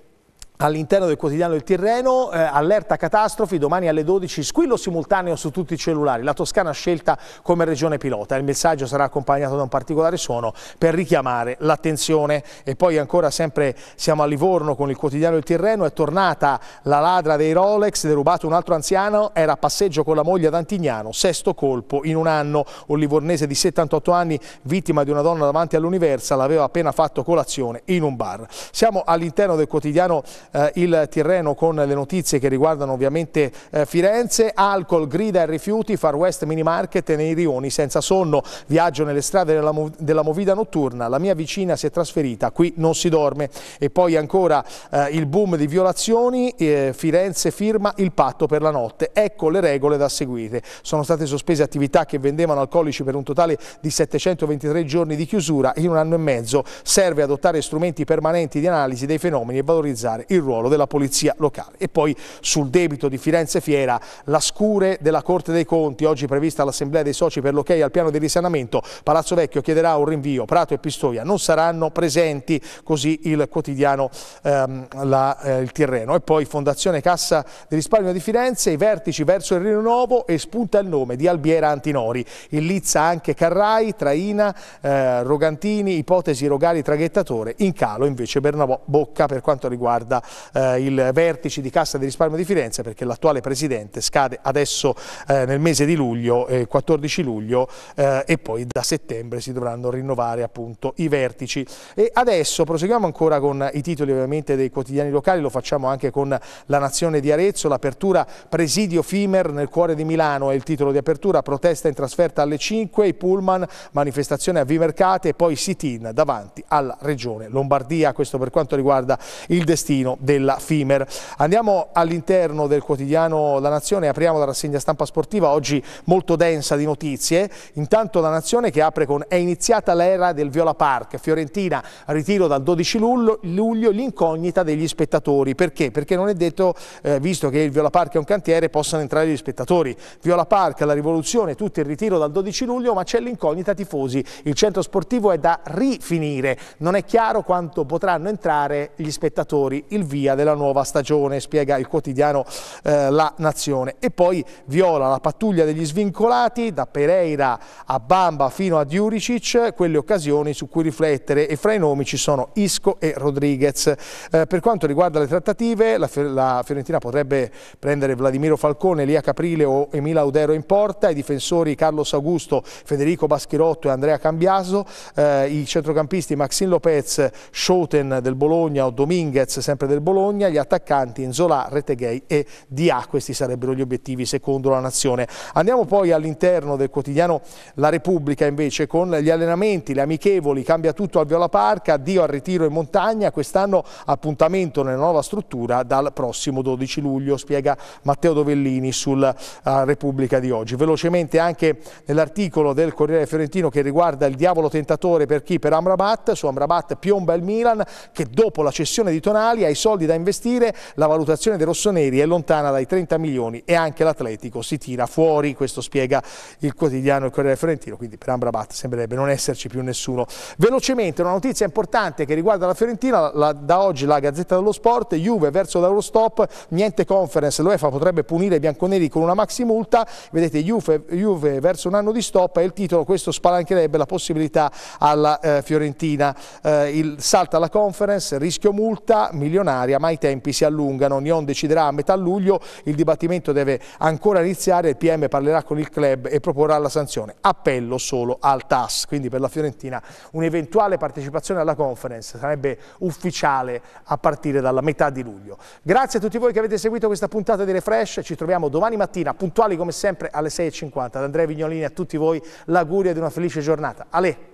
All'interno del quotidiano del Tirreno, eh, allerta catastrofi, domani alle 12, squillo simultaneo su tutti i cellulari. La Toscana scelta come regione pilota. Il messaggio sarà accompagnato da un particolare suono per richiamare l'attenzione. E poi ancora sempre siamo a Livorno con il quotidiano del Tirreno. È tornata la ladra dei Rolex, derubato un altro anziano, era a passeggio con la moglie ad Antignano. Sesto colpo in un anno. Un livornese di 78 anni, vittima di una donna davanti all'Universa, l'aveva appena fatto colazione in un bar. Siamo all'interno del quotidiano eh, il Tirreno con le notizie che riguardano ovviamente eh, Firenze, alcol, grida e rifiuti, far west mini market e nei rioni senza sonno, viaggio nelle strade della, della movida notturna, la mia vicina si è trasferita, qui non si dorme e poi ancora eh, il boom di violazioni, eh, Firenze firma il patto per la notte, ecco le regole da seguire, sono state sospese attività che vendevano alcolici per un totale di 723 giorni di chiusura in un anno e mezzo, serve adottare strumenti permanenti di analisi dei fenomeni e valorizzare il il ruolo della polizia locale. E poi sul debito di Firenze Fiera, la scure della Corte dei Conti, oggi prevista all'Assemblea dei soci per l'ok al piano di risanamento, Palazzo Vecchio chiederà un rinvio, Prato e Pistoia non saranno presenti, così il quotidiano ehm, la, eh, Il Tirreno. E poi Fondazione Cassa di Risparmio di Firenze, i vertici verso il rinnovo e spunta il nome di Albiera Antinori. In Lizza anche Carrai, Traina, eh, Rogantini, ipotesi Rogali traghettatore, in calo invece Bernabò Bocca per quanto riguarda eh, il vertice di Cassa di risparmio di Firenze perché l'attuale presidente scade adesso eh, nel mese di luglio, eh, 14 luglio eh, e poi da settembre si dovranno rinnovare appunto i vertici. E adesso proseguiamo ancora con i titoli ovviamente dei quotidiani locali, lo facciamo anche con la Nazione di Arezzo, l'apertura Presidio Fimer nel cuore di Milano è il titolo di apertura, protesta in trasferta alle 5, i pullman, manifestazione a Vimercate e poi sit-in davanti alla Regione Lombardia, questo per quanto riguarda il destino patrocinio della FIMER. Andiamo all'interno del quotidiano La Nazione, apriamo la rassegna stampa sportiva, oggi molto densa di notizie. Intanto La Nazione che apre con è iniziata l'era del Viola Park, Fiorentina ritiro dal 12 luglio, luglio l'incognita degli spettatori. Perché? Perché non è detto, eh, visto che il Viola Park è un cantiere, possano entrare gli spettatori. Viola Park, la rivoluzione, tutto il ritiro dal 12 luglio, ma c'è l'incognita tifosi. Il centro sportivo è da rifinire. Non è chiaro quanto potranno entrare gli spettatori. Il il via della nuova stagione, spiega il quotidiano eh, La Nazione. E poi viola la pattuglia degli svincolati da Pereira a Bamba fino a Diuricic, quelle occasioni su cui riflettere e fra i nomi ci sono Isco e Rodriguez. Eh, per quanto riguarda le trattative, la, la Fiorentina potrebbe prendere Vladimiro Falcone, Lia Caprile o Emila Udero in porta, i difensori Carlos Augusto, Federico Baschirotto e Andrea Cambiaso, eh, i centrocampisti Maxin Lopez, Schoten del Bologna o Dominguez sempre del del Bologna, gli attaccanti Inzola, Reteghei e Dia. Questi sarebbero gli obiettivi secondo la nazione. Andiamo poi all'interno del quotidiano La Repubblica invece con gli allenamenti, le amichevoli, cambia tutto al Viola Parca, addio al ritiro in montagna, quest'anno appuntamento nella nuova struttura dal prossimo 12 luglio, spiega Matteo Dovellini sulla eh, Repubblica di oggi. Velocemente anche nell'articolo del Corriere Fiorentino che riguarda il diavolo tentatore per chi? Per Amrabat, su Amrabat piomba il Milan che dopo la cessione di Tonali ha i soldi da investire, la valutazione dei rossoneri è lontana dai 30 milioni e anche l'Atletico si tira fuori, questo spiega il quotidiano Il Corriere Fiorentino, quindi per Ambrabat sembrerebbe non esserci più nessuno. Velocemente una notizia importante che riguarda la Fiorentina, la, da oggi la Gazzetta dello Sport, Juve verso l'Eurostop, niente conference, l'UEFA potrebbe punire i bianconeri con una maxi multa, vedete Juve, Juve verso un anno di stop e il titolo, questo spalancherebbe la possibilità alla eh, Fiorentina, eh, il, salta la conference, rischio multa, milionario plenaria, ma i tempi si allungano. Nyon deciderà a metà luglio, il dibattimento deve ancora iniziare, il PM parlerà con il club e proporrà la sanzione. Appello solo al TAS, quindi per la Fiorentina un'eventuale partecipazione alla conference sarebbe ufficiale a partire dalla metà di luglio. Grazie a tutti voi che avete seguito questa puntata di Refresh, ci troviamo domani mattina puntuali come sempre alle 6.50. Ad Andrea Vignolini a tutti voi l'augurio di una felice giornata. Ale!